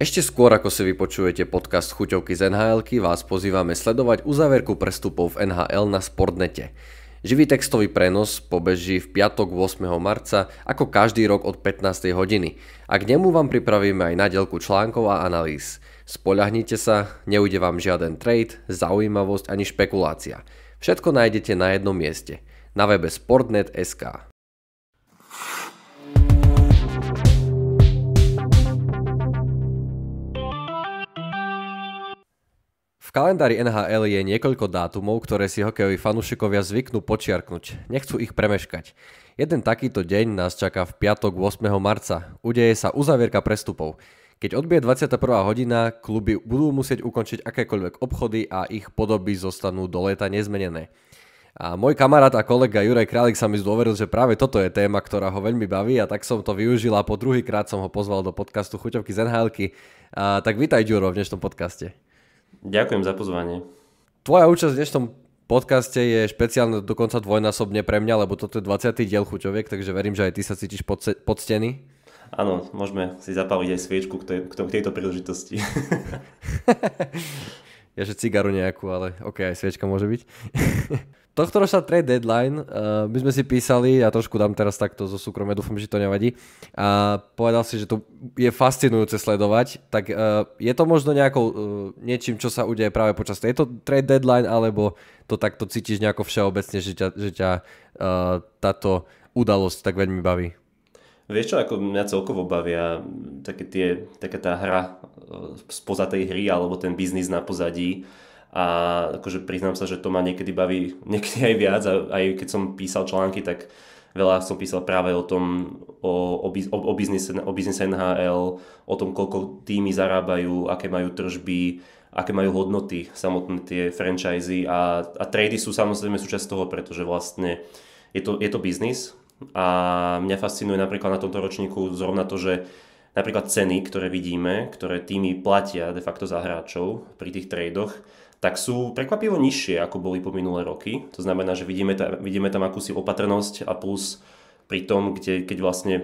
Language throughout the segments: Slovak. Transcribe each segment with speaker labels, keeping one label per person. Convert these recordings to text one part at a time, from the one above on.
Speaker 1: Ešte skôr ako si vypočujete podcast Chuťovky z nhl vás pozývame sledovať uzáverku prestupov v NHL na Sportnete. Živý textový prenos pobeží v piatok 8. marca ako každý rok od 15. hodiny a k nemu vám pripravíme aj nadielku článkov a analýz. Spoľahnite sa, neujde vám žiaden trade, zaujímavosť ani špekulácia. Všetko nájdete na jednom mieste na webe sportnet.sk. V kalendári NHL je niekoľko dátumov, ktoré si hokejoví fanúšikovia zvyknú počiarknúť. Nechcú ich premeškať. Jeden takýto deň nás čaká v piatok 8. marca. Udeje sa uzavierka prestupov. Keď odbije 21. hodina, kluby budú musieť ukončiť akékoľvek obchody a ich podoby zostanú do leta nezmenené. A môj kamarát a kolega Juraj Králik sa mi zdôveril, že práve toto je téma, ktorá ho veľmi baví a tak som to využil a po druhýkrát som ho pozval do podcastu Chuťovky z NHL. Tak vítaj Juro v dnešnom podcaste. Ďakujem za pozvanie. Tvoja účasť v dnešnom podcaste je špeciálne dokonca dvojnásobne pre mňa, lebo toto je 20. diel chuťoviek, takže verím, že aj ty sa cítiš podstený. Áno, môžeme si zapáliť aj sviečku k, tej, k, tejto príležitosti. ja že cigaru nejakú, ale ok, aj sviečka môže byť. Tohto ročná trade deadline, uh, my sme si písali, ja trošku dám teraz takto zo súkromia, dúfam, že to nevadí, a povedal si, že to je fascinujúce sledovať, tak uh, je to možno nejakou uh, niečím, čo sa udeje práve počas tejto trade deadline, alebo to takto cítiš nejako všeobecne, že ťa, že ťa uh, táto udalosť tak veľmi baví?
Speaker 2: Vieš čo, ako mňa celkovo bavia také tie, taká tá hra E, spoza tej hry alebo ten biznis na pozadí a akože priznám sa, že to ma niekedy baví niekedy aj viac a aj keď som písal články, tak veľa som písal práve o tom, o, o, o, biznise, o biznise NHL, o tom, koľko týmy zarábajú, aké majú tržby, aké majú hodnoty samotné tie franchise. a, a trady sú samozrejme súčasť toho, pretože vlastne je to, je to biznis a mňa fascinuje napríklad na tomto ročníku zrovna to, že napríklad ceny, ktoré vidíme, ktoré týmy platia de facto za hráčov pri tých tradoch, tak sú prekvapivo nižšie, ako boli po minulé roky. To znamená, že vidíme tam, vidíme tam akúsi opatrnosť a plus pri tom, kde, keď vlastne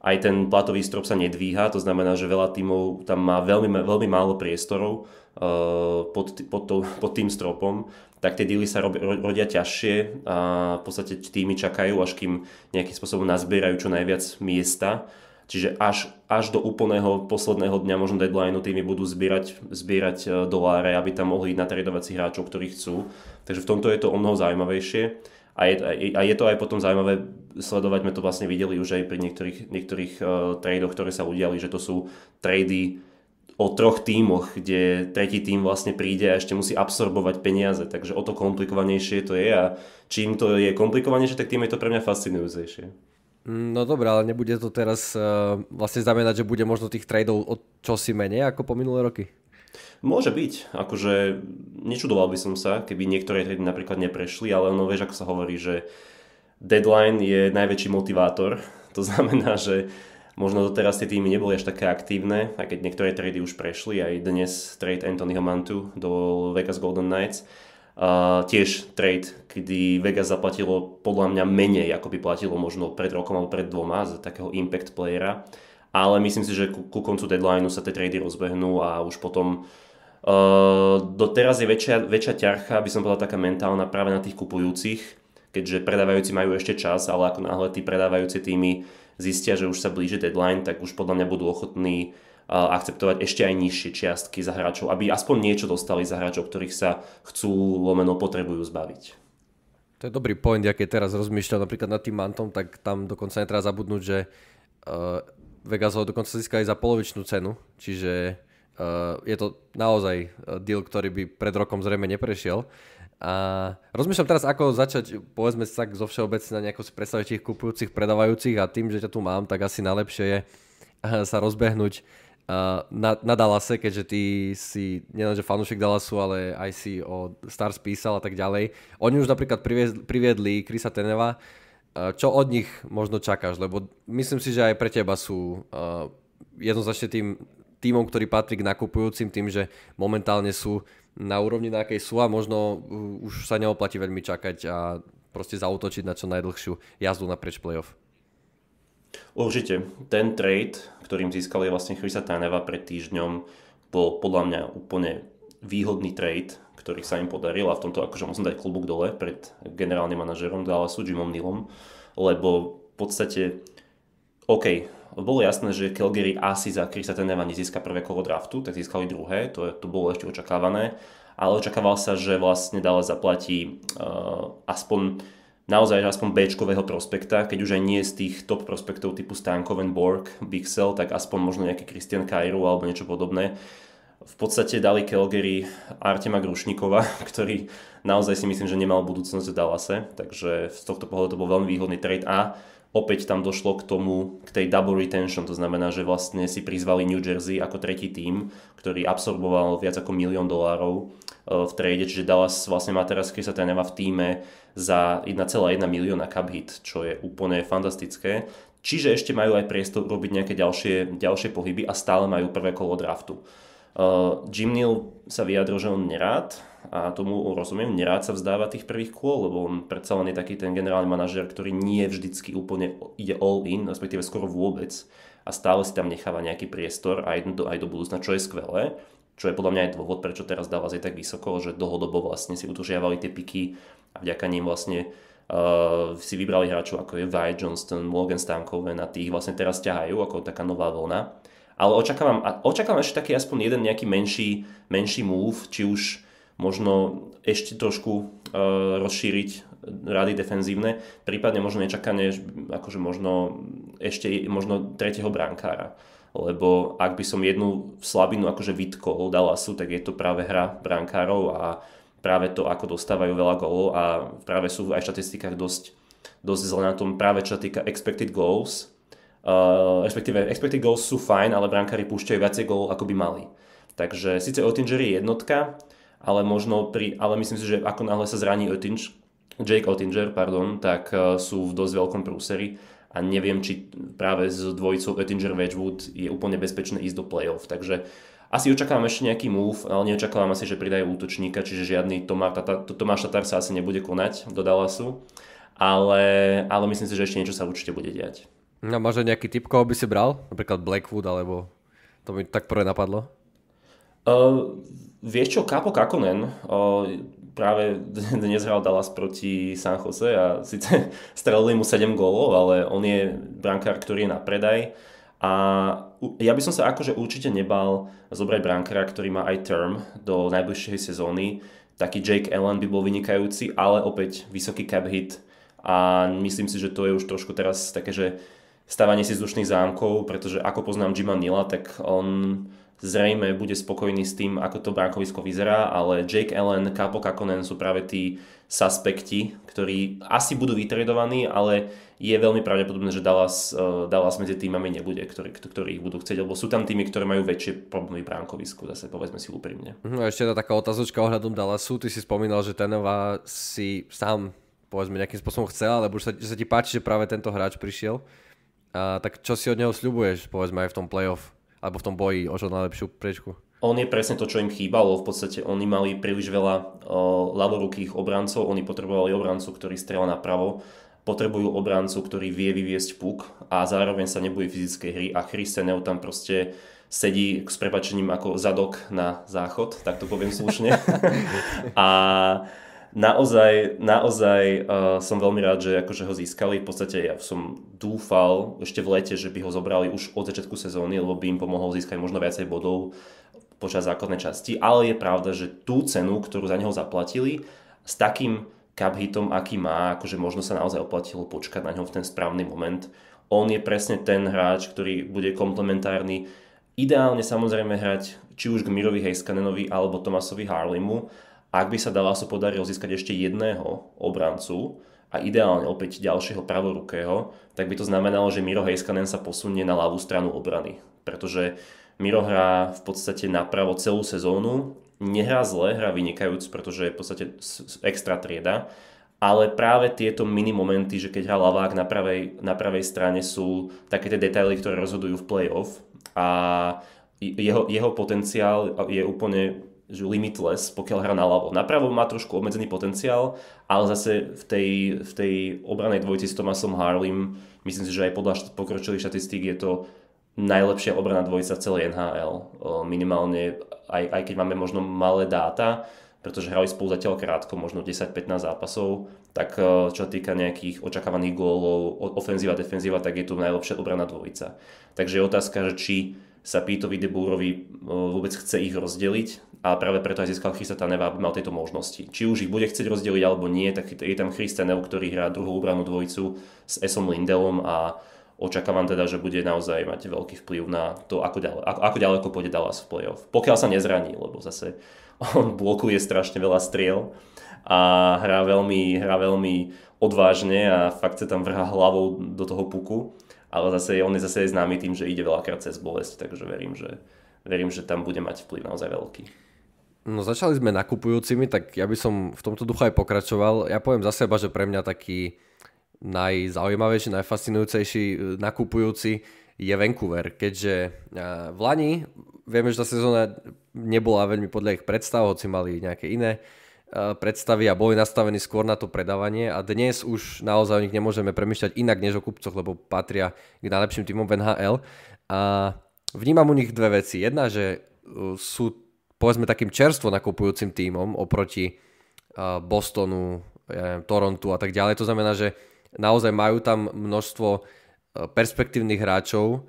Speaker 2: aj ten platový strop sa nedvíha, to znamená, že veľa tímov tam má veľmi, veľmi málo priestorov uh, pod, pod, to, pod tým stropom, tak tie díly sa rob, rodia ťažšie a v podstate týmy čakajú, až kým nejakým spôsobom nazbierajú čo najviac miesta Čiže až, až do úplného posledného dňa, možno deadline týmy budú zbierať, zbierať e, doláre, aby tam mohli na si hráčov, ktorí chcú. Takže v tomto je to o mnoho zaujímavejšie. A je, a je to aj potom zaujímavé sledovať, sme to vlastne videli už aj pri niektorých, niektorých uh, tradoch, ktoré sa udiali, že to sú trady o troch tímoch, kde tretí tím vlastne príde a ešte musí absorbovať peniaze, takže o to komplikovanejšie to je a čím to je komplikovanejšie, tak tým je to pre mňa fascinujúcejšie.
Speaker 1: No dobré, ale nebude to teraz uh, vlastne znamenať, že bude možno tých tradeov od čosi menej ako po minulé roky? Môže
Speaker 2: byť, akože nečudoval by som sa, keby niektoré trady napríklad neprešli, ale ono vieš, ako sa hovorí, že deadline je najväčší motivátor, to znamená, že možno doteraz tie týmy neboli až také aktívne, aj keď niektoré trady už prešli, aj dnes trade Anthonyho Mantu do Vegas Golden Knights, Uh, tiež trade, kedy Vegas zaplatilo podľa mňa menej, ako by platilo možno pred rokom alebo pred dvoma za takého impact playera. Ale myslím si, že ku, ku koncu deadlineu sa tie trady rozbehnú a už potom uh, e, doteraz je väčšia, väčšia ťarcha, by som povedal taká mentálna práve na tých kupujúcich, keďže predávajúci majú ešte čas, ale ako náhle tí predávajúci týmy zistia, že už sa blíži deadline, tak už podľa mňa budú ochotní uh, akceptovať ešte aj nižšie čiastky za hráčov, aby aspoň niečo dostali za hráčov, ktorých sa chcú lomeno potrebujú zbaviť.
Speaker 1: To je dobrý point, aký teraz rozmýšľam napríklad nad tým Mantom, tak tam dokonca netreba zabudnúť, že eh, Vegas ho dokonca získali za polovičnú cenu, čiže eh, je to naozaj eh, deal, ktorý by pred rokom zrejme neprešiel. A rozmýšľam teraz, ako začať, povedzme sa tak zo všeobecne nejako si predstaviť tých kupujúcich, predávajúcich a tým, že ťa tu mám, tak asi najlepšie je sa rozbehnúť Eh, na, na Dallase, keďže ty si že fanúšik Dallasu, ale aj si o Stars písal a tak ďalej. Oni už napríklad priviedli, priviedli Krisa Teneva. Eh, čo od nich možno čakáš? Lebo myslím si, že aj pre teba sú uh, jednoznačne tým týmom, ktorý patrí k nakupujúcim, tým, že momentálne sú na úrovni, na akej sú a možno už sa neoplatí veľmi čakať a proste zautočiť na čo najdlhšiu jazdu preč playoff.
Speaker 2: Určite. Ten trade, ktorým získali vlastne Chrisa Taneva pred týždňom, bol podľa mňa úplne výhodný trade, ktorý sa im podaril a v tomto akože musím dať klubok dole pred generálnym manažerom Dallasu Jimom Nilom, lebo v podstate OK, bolo jasné, že Calgary asi za Krisa Taneva nezíska prvé kolo draftu, tak získali druhé, to, je, to bolo ešte očakávané, ale očakával sa, že vlastne Dallas zaplatí uh, aspoň naozaj aspoň Bčkového prospekta, keď už aj nie z tých top prospektov typu Stankoven, Borg, Bixel, tak aspoň možno nejaký Christian Cairo alebo niečo podobné. V podstate dali Calgary Artema Grušnikova, ktorý naozaj si myslím, že nemal budúcnosť v Dallase, takže z tohto pohľadu to bol veľmi výhodný trade a opäť tam došlo k tomu, k tej double retention, to znamená, že vlastne si prizvali New Jersey ako tretí tým, ktorý absorboval viac ako milión dolárov e, v trade, čiže Dallas vlastne má teraz Chrisa Teneva v týme za 1,1 milióna cup hit, čo je úplne fantastické. Čiže ešte majú aj priestor robiť nejaké ďalšie, ďalšie pohyby a stále majú prvé kolo draftu. E, Jim Neal sa vyjadril, že on nerád a tomu rozumiem, nerád sa vzdáva tých prvých kôl, lebo on predsa len je taký ten generálny manažer, ktorý nie vždycky úplne ide all in, respektíve skoro vôbec a stále si tam necháva nejaký priestor aj do, aj do budúcna, čo je skvelé, čo je podľa mňa aj dôvod, prečo teraz Dallas je tak vysoko, že dlhodobo vlastne si udržiavali tie piky a vďaka ním vlastne uh, si vybrali hráčov ako je Vaj Johnston, Morgan Stankov a tých vlastne teraz ťahajú ako taká nová vlna. Ale očakávam, očakávam ešte taký aspoň jeden nejaký menší, menší move, či už možno ešte trošku e, rozšíriť rady defenzívne, prípadne možno nečakanie, akože možno ešte možno tretieho brankára. Lebo ak by som jednu slabinu akože vytkol Dallasu, tak je to práve hra brankárov a práve to, ako dostávajú veľa golov a práve sú aj v štatistikách dosť, dosť zle na tom, práve čo sa týka expected goals. Uh, respektíve expected goals sú fajn, ale brankári púšťajú viacej golov, ako by mali. Takže síce Otinger je jednotka, ale možno pri, ale myslím si, že ako náhle sa zraní Oettinger, Jake Oettinger, pardon, tak eh, sú v dosť veľkom prúseri a neviem, či práve s dvojicou Oettinger Wedgwood je úplne bezpečné ísť do playoff. Takže asi očakávam ešte nejaký move, ale neočakávam asi, že pridajú útočníka, čiže žiadny Tomá, tata, Tomáš Tatar sa asi nebude konať do Dallasu. Ale, ale myslím si, že ešte niečo sa
Speaker 1: určite bude diať. No, možno nejaký typ, koho by si bral? Napríklad Blackwood, alebo to mi tak prvé napadlo.
Speaker 2: Uh, vieš čo, Kapo Kakonen uh, práve dnes hral Dallas proti San Jose a síce strelili mu 7 gólov, ale on je brankár, ktorý je na predaj. A ja by som sa akože určite nebal zobrať brankára, ktorý má aj term do najbližšej sezóny. Taký Jake Allen by bol vynikajúci, ale opäť vysoký cap hit a myslím si, že to je už trošku teraz také, že stávanie si dušných zámkov, pretože ako poznám Jima Nila, tak on zrejme bude spokojný s tým, ako to brankovisko vyzerá, ale Jake Allen, Kapo Kakonen sú práve tí suspekti, ktorí asi budú vytredovaní, ale je veľmi pravdepodobné, že Dallas, e, Dallas medzi týmami nebude, ktorí, ktorí ich budú chcieť, lebo sú tam týmy, ktoré majú väčšie problémy v bránkovisku, zase povedzme si úprimne.
Speaker 1: No ešte jedna taká otázočka ohľadom Dallasu, ty si spomínal, že Tenova si sám povedzme nejakým spôsobom chcel, alebo už sa, že sa ti páči, že práve tento hráč prišiel. A, tak čo si od neho sľubuješ, povedzme aj v tom playoff? alebo v tom boji o čo najlepšiu priečku.
Speaker 2: On je presne to, čo im chýbalo. V podstate oni mali príliš veľa uh, ľavorukých obrancov, oni potrebovali obrancu, ktorý strela napravo, potrebujú obrancu, ktorý vie vyviesť puk a zároveň sa nebojí fyzickej hry a Neu tam proste sedí s prepačením ako zadok na záchod, tak to poviem slušne. a naozaj, naozaj uh, som veľmi rád, že akože ho získali. V podstate ja som dúfal ešte v lete, že by ho zobrali už od začiatku sezóny, lebo by im pomohol získať možno viacej bodov počas základnej časti, ale je pravda, že tú cenu, ktorú za neho zaplatili, s takým cup hitom, aký má, akože možno sa naozaj oplatilo počkať na ňo v ten správny moment. On je presne ten hráč, ktorý bude komplementárny. Ideálne samozrejme hrať či už k Mirovi Heiskanenovi alebo Tomasovi Harlimu, ak by sa Dallasu podarilo získať ešte jedného obrancu a ideálne opäť ďalšieho pravorukého, tak by to znamenalo, že Miro Heiskanen sa posunie na ľavú stranu obrany. Pretože Miro hrá v podstate napravo celú sezónu, nehrá zle, hrá vynikajúc, pretože je v podstate extra trieda, ale práve tieto mini momenty, že keď hrá lavák na pravej, na pravej strane sú také tie detaily, ktoré rozhodujú v play-off a jeho, jeho potenciál je úplne že limitless, pokiaľ hrá naľavo. Napravo má trošku obmedzený potenciál, ale zase v tej, v tej obranej dvojici s Tomasom Harlem. myslím si, že aj podľa pokročilých štatistík je to najlepšia obrana dvojica v celej NHL. Minimálne, aj, aj keď máme možno malé dáta, pretože hrali spolu zatiaľ krátko, možno 10-15 zápasov, tak čo týka nejakých očakávaných gólov, ofenzíva, defenzíva, tak je tu najlepšia obrana dvojica. Takže je otázka, že či sa Pítovi Debúrovi vôbec chce ich rozdeliť, a práve preto aj získal Christa Taneva, aby mal tieto možnosti. Či už ich bude chcieť rozdeliť alebo nie, tak je tam Chris Tanev, ktorý hrá druhú obranú dvojicu s Esom Lindelom a očakávam teda, že bude naozaj mať veľký vplyv na to, ako, ďaleko, ako, ako ďaleko pôjde Dallas v playoff. Pokiaľ sa nezraní, lebo zase on blokuje strašne veľa striel a hrá veľmi, hrá veľmi odvážne a fakt sa tam vrhá hlavou do toho puku, ale zase on je zase známy tým, že ide veľakrát cez bolesť, takže verím, že, verím, že tam bude mať vplyv naozaj veľký.
Speaker 1: No začali sme nakupujúcimi, tak ja by som v tomto duchu aj pokračoval. Ja poviem za seba, že pre mňa taký najzaujímavejší, najfascinujúcejší e, nakupujúci je Vancouver, keďže e, v Lani vieme, že tá sezóna nebola veľmi podľa ich predstav, hoci mali nejaké iné e, predstavy a boli nastavení skôr na to predávanie a dnes už naozaj o nich nemôžeme premyšľať inak než o kupcoch, lebo patria k najlepším týmom v NHL. A vnímam u nich dve veci. Jedna, že sú povedzme takým čerstvo nakupujúcim tímom oproti eh, Bostonu, ja neviem, Torontu a tak ďalej. To znamená, že naozaj majú tam množstvo eh, perspektívnych hráčov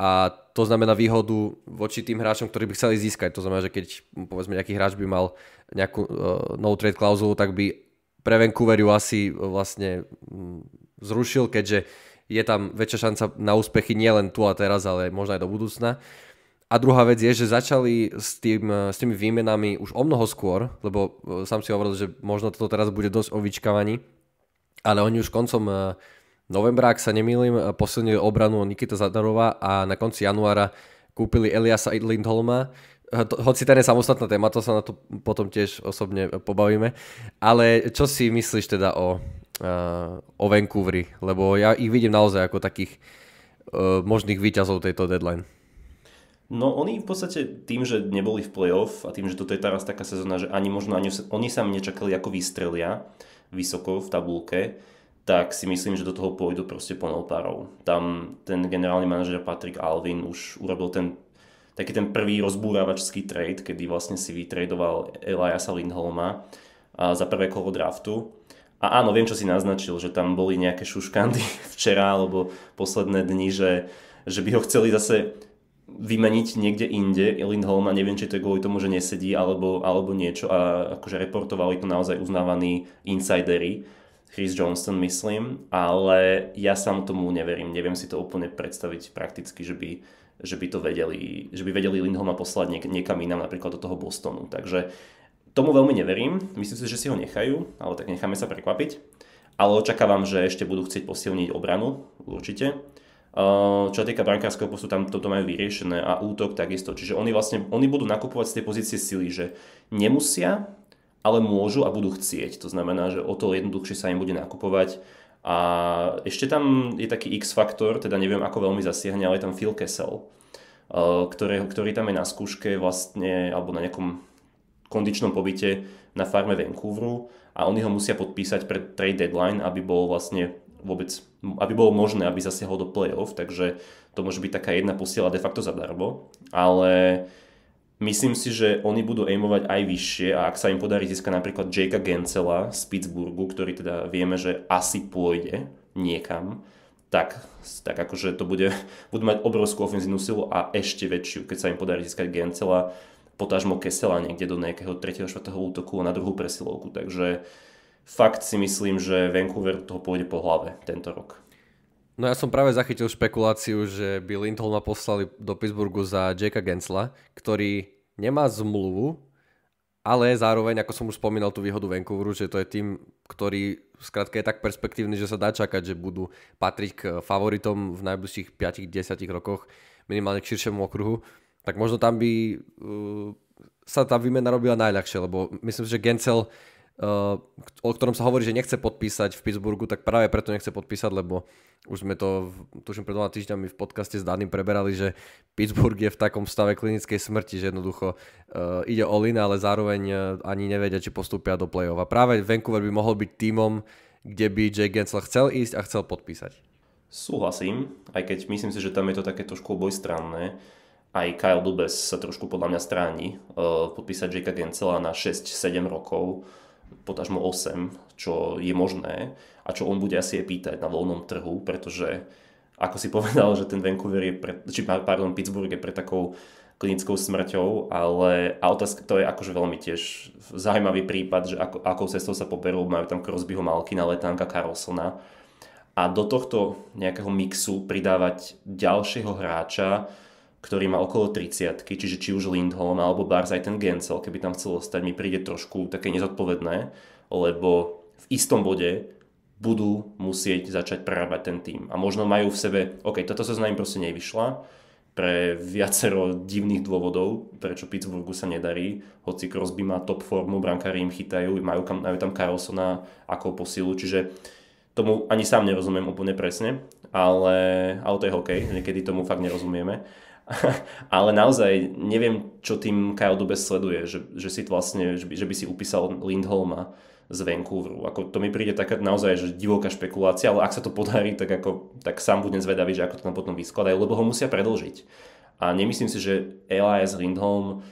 Speaker 1: a to znamená výhodu voči tým hráčom, ktorí by chceli získať. To znamená, že keď povedzme nejaký hráč by mal nejakú uh, no trade klauzulu, tak by pre Vancouver ju asi vlastne mm, zrušil, keďže je tam väčšia šanca na úspechy nielen tu a teraz, ale možno aj do budúcna. A druhá vec je, že začali s, tým, e, s tými výmenami už o mnoho skôr, lebo e, sám si hovoril, že možno toto teraz bude dosť o vyčkávaní, ale oni už koncom e, novembra, ak sa nemýlim, posilnili obranu Nikita Zadarova a na konci januára kúpili Eliasa Lindholma, hoci ten je samostatná téma, to sa na to potom tiež osobne pobavíme, ale čo si myslíš teda o, o Vancouveri, lebo ja ich vidím naozaj ako takých možných výťazov tejto deadline.
Speaker 2: No oni v podstate tým, že neboli v play-off a tým, že toto je teraz taká sezóna, že ani možno ani, oni sami nečakali, ako vystrelia vysoko v tabulke, tak si myslím, že do toho pôjdu proste plnou parou. Tam ten generálny manažer Patrick Alvin už urobil ten taký ten prvý rozbúravačský trade, kedy vlastne si vytradoval Eliasa Lindholma za prvé kolo draftu. A áno, viem, čo si naznačil, že tam boli nejaké šuškandy včera alebo posledné dni, že, že by ho chceli zase vymeniť niekde inde Lindholm a neviem, či to je kvôli tomu, že nesedí alebo, alebo niečo a akože reportovali to naozaj uznávaní insidery Chris Johnston myslím, ale ja sám tomu neverím, neviem si to úplne predstaviť prakticky, že by, že by to vedeli, že by vedeli Lindholma poslať niek- niekam inám, napríklad do toho Bostonu, takže tomu veľmi neverím, myslím si, že si ho nechajú, ale tak necháme sa prekvapiť, ale očakávam, že ešte budú chcieť posilniť obranu, určite Ehm, čo sa týka brankárskeho postu, tam toto majú vyriešené a útok takisto. Čiže oni vlastne oni budú nakupovať z tej pozície sily, že nemusia, ale môžu a budú chcieť. To znamená, že o to jednoduchšie sa im bude nakupovať. A ešte tam je taký X-faktor, teda neviem ako veľmi zasiahne, ale je tam Phil Kessel, ehm, ktorý, ktorý tam je na skúške vlastne, alebo na nejakom kondičnom pobyte na farme Vancouveru a oni ho musia podpísať pred trade deadline, aby bol vlastne vôbec, aby bolo možné, aby zasiahol do play-off, takže to môže byť taká jedna posiela de facto zadarmo, ale myslím si, že oni budú aimovať aj vyššie a ak sa im podarí získať napríklad Jakea Gencela z Pittsburghu, ktorý teda vieme, že asi pôjde niekam, tak, tak akože to bude, budú mať obrovskú ofenzívnu silu a ešte väčšiu, keď sa im podarí získať Gencela, potažmo Kesela niekde do nejakého 3. 4. útoku a na druhú presilovku. Takže fakt si myslím, že Vancouver toho pôjde po hlave tento rok.
Speaker 1: No ja som práve zachytil špekuláciu, že by Lindholma poslali do Pittsburghu za Jacka Gensla, ktorý nemá zmluvu, ale zároveň, ako som už spomínal tú výhodu Vancouveru, že to je tým, ktorý zkrátka je tak perspektívny, že sa dá čakať, že budú patriť k favoritom v najbližších 5-10 rokoch, minimálne k širšiemu okruhu, tak možno tam by uh, sa tá výmena robila najľahšie, lebo myslím, že Gensel uh, Eh, o ktorom sa hovorí, že nechce podpísať v Pittsburghu, tak práve preto nechce podpísať, lebo už sme to, tuším, pred dvoma týždňami v podcaste s Daným preberali, že Pittsburgh je v takom stave klinickej smrti, že jednoducho uh, ide o lina, ale zároveň eh, ani nevedia, či postúpia do play-off. A práve Vancouver by mohol byť tímom, kde by Jake Gensler chcel ísť a chcel podpísať.
Speaker 2: Súhlasím, aj keď myslím si, že tam je to také trošku obojstranné. Aj Kyle Dubes sa trošku podľa mňa stráni uh, podpísať Jakea Gensela na 6-7 rokov potažmo 8, čo je možné a čo on bude asi aj pýtať na voľnom trhu, pretože ako si povedal, že ten Vancouver je pre, či pardon, Pittsburgh je pre takou klinickou smrťou, ale a otázka, to je akože veľmi tiež zaujímavý prípad, že ako, ako cestou sa poberú, majú tam Crosbyho Malky na letánka Carlsona a do tohto nejakého mixu pridávať ďalšieho hráča, ktorý má okolo 30 čiže či už Lindholm alebo Bars aj ten Gensel, keby tam chcel ostať, mi príde trošku také nezodpovedné, lebo v istom bode budú musieť začať prerábať ten tým. A možno majú v sebe, OK, toto sa znamená nami proste nevyšla, pre viacero divných dôvodov, prečo Pittsburghu sa nedarí, hoci Crosby má top formu, brankári im chytajú, majú, kam, majú tam Carlsona ako posilu, čiže tomu ani sám nerozumiem úplne presne, ale, ale to je hokej, niekedy tomu fakt nerozumieme. ale naozaj neviem, čo tým Kyle Dubes sleduje, že, že si vlastne, že by, že by si upísal Lindholma z Vancouveru. Ako to mi príde taká naozaj že divoká špekulácia, ale ak sa to podarí, tak, ako, tak sám budem zvedavý, že ako to tam potom vyskladajú, lebo ho musia predlžiť. A nemyslím si, že Elias Lindholm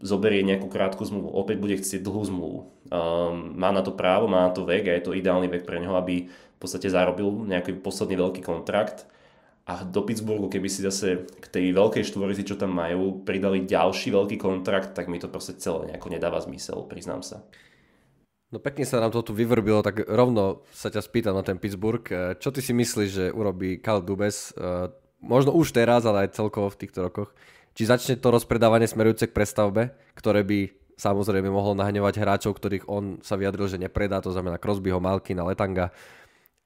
Speaker 2: zoberie nejakú krátku zmluvu, opäť bude chcieť dlhú zmluvu. Um, má na to právo, má na to vek a je to ideálny vek pre neho, aby v podstate zarobil nejaký posledný veľký kontrakt a do Pittsburghu, keby si zase k tej veľkej štvorici, čo tam majú, pridali ďalší veľký kontrakt, tak mi to proste celé nejako nedáva zmysel, priznám sa.
Speaker 1: No pekne sa nám to tu vyvrbilo, tak rovno sa ťa spýtam na ten Pittsburgh. E, čo ty si myslíš, že urobí Karl Dubes, e, možno už teraz, ale aj celkovo v týchto rokoch? Či začne to rozpredávanie smerujúce k prestavbe, ktoré by samozrejme mohlo nahňovať hráčov, ktorých on sa vyjadril, že nepredá, to znamená Crosbyho, Malkina, Letanga,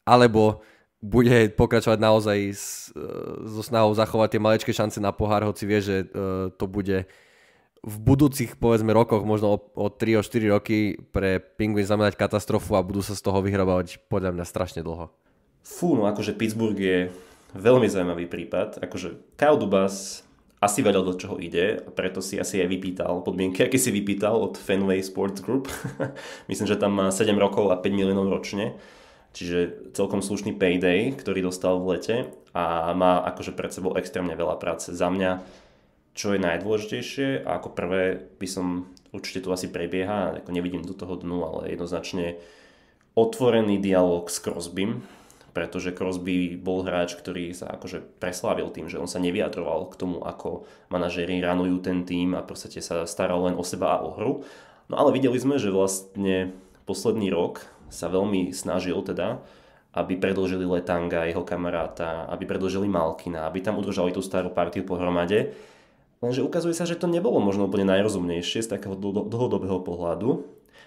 Speaker 1: alebo bude pokračovať naozaj s, e, so snahou zachovať tie maličké šance na pohár, hoci vie, že e, to bude v budúcich, povedzme, rokoch, možno o, 3 o 4 roky pre Penguins znamenať katastrofu a budú sa z toho vyhrabávať podľa mňa strašne dlho.
Speaker 2: Fú, no akože Pittsburgh je veľmi zaujímavý prípad. Akože Kyle Dubas asi vedel, do čoho ide, a preto si asi aj vypýtal podmienky, aké si vypýtal od Fenway Sports Group. Myslím, že tam má 7 rokov a 5 miliónov ročne Čiže celkom slušný payday, ktorý dostal v lete a má akože pred sebou extrémne veľa práce za mňa. Čo je najdôležitejšie a ako prvé by som určite tu asi prebieha, ako nevidím do toho dnu, ale jednoznačne otvorený dialog s Crosbym, pretože Crosby bol hráč, ktorý sa akože preslávil tým, že on sa nevyjadroval k tomu, ako manažéri ranujú ten tým a proste sa staral len o seba a o hru. No ale videli sme, že vlastne posledný rok sa veľmi snažil teda, aby predlžili Letanga, jeho kamaráta, aby predlžili Malkina, aby tam udržali tú starú partiu pohromade. Lenže ukazuje sa, že to nebolo možno úplne najrozumnejšie z takého dlhodobého pohľadu.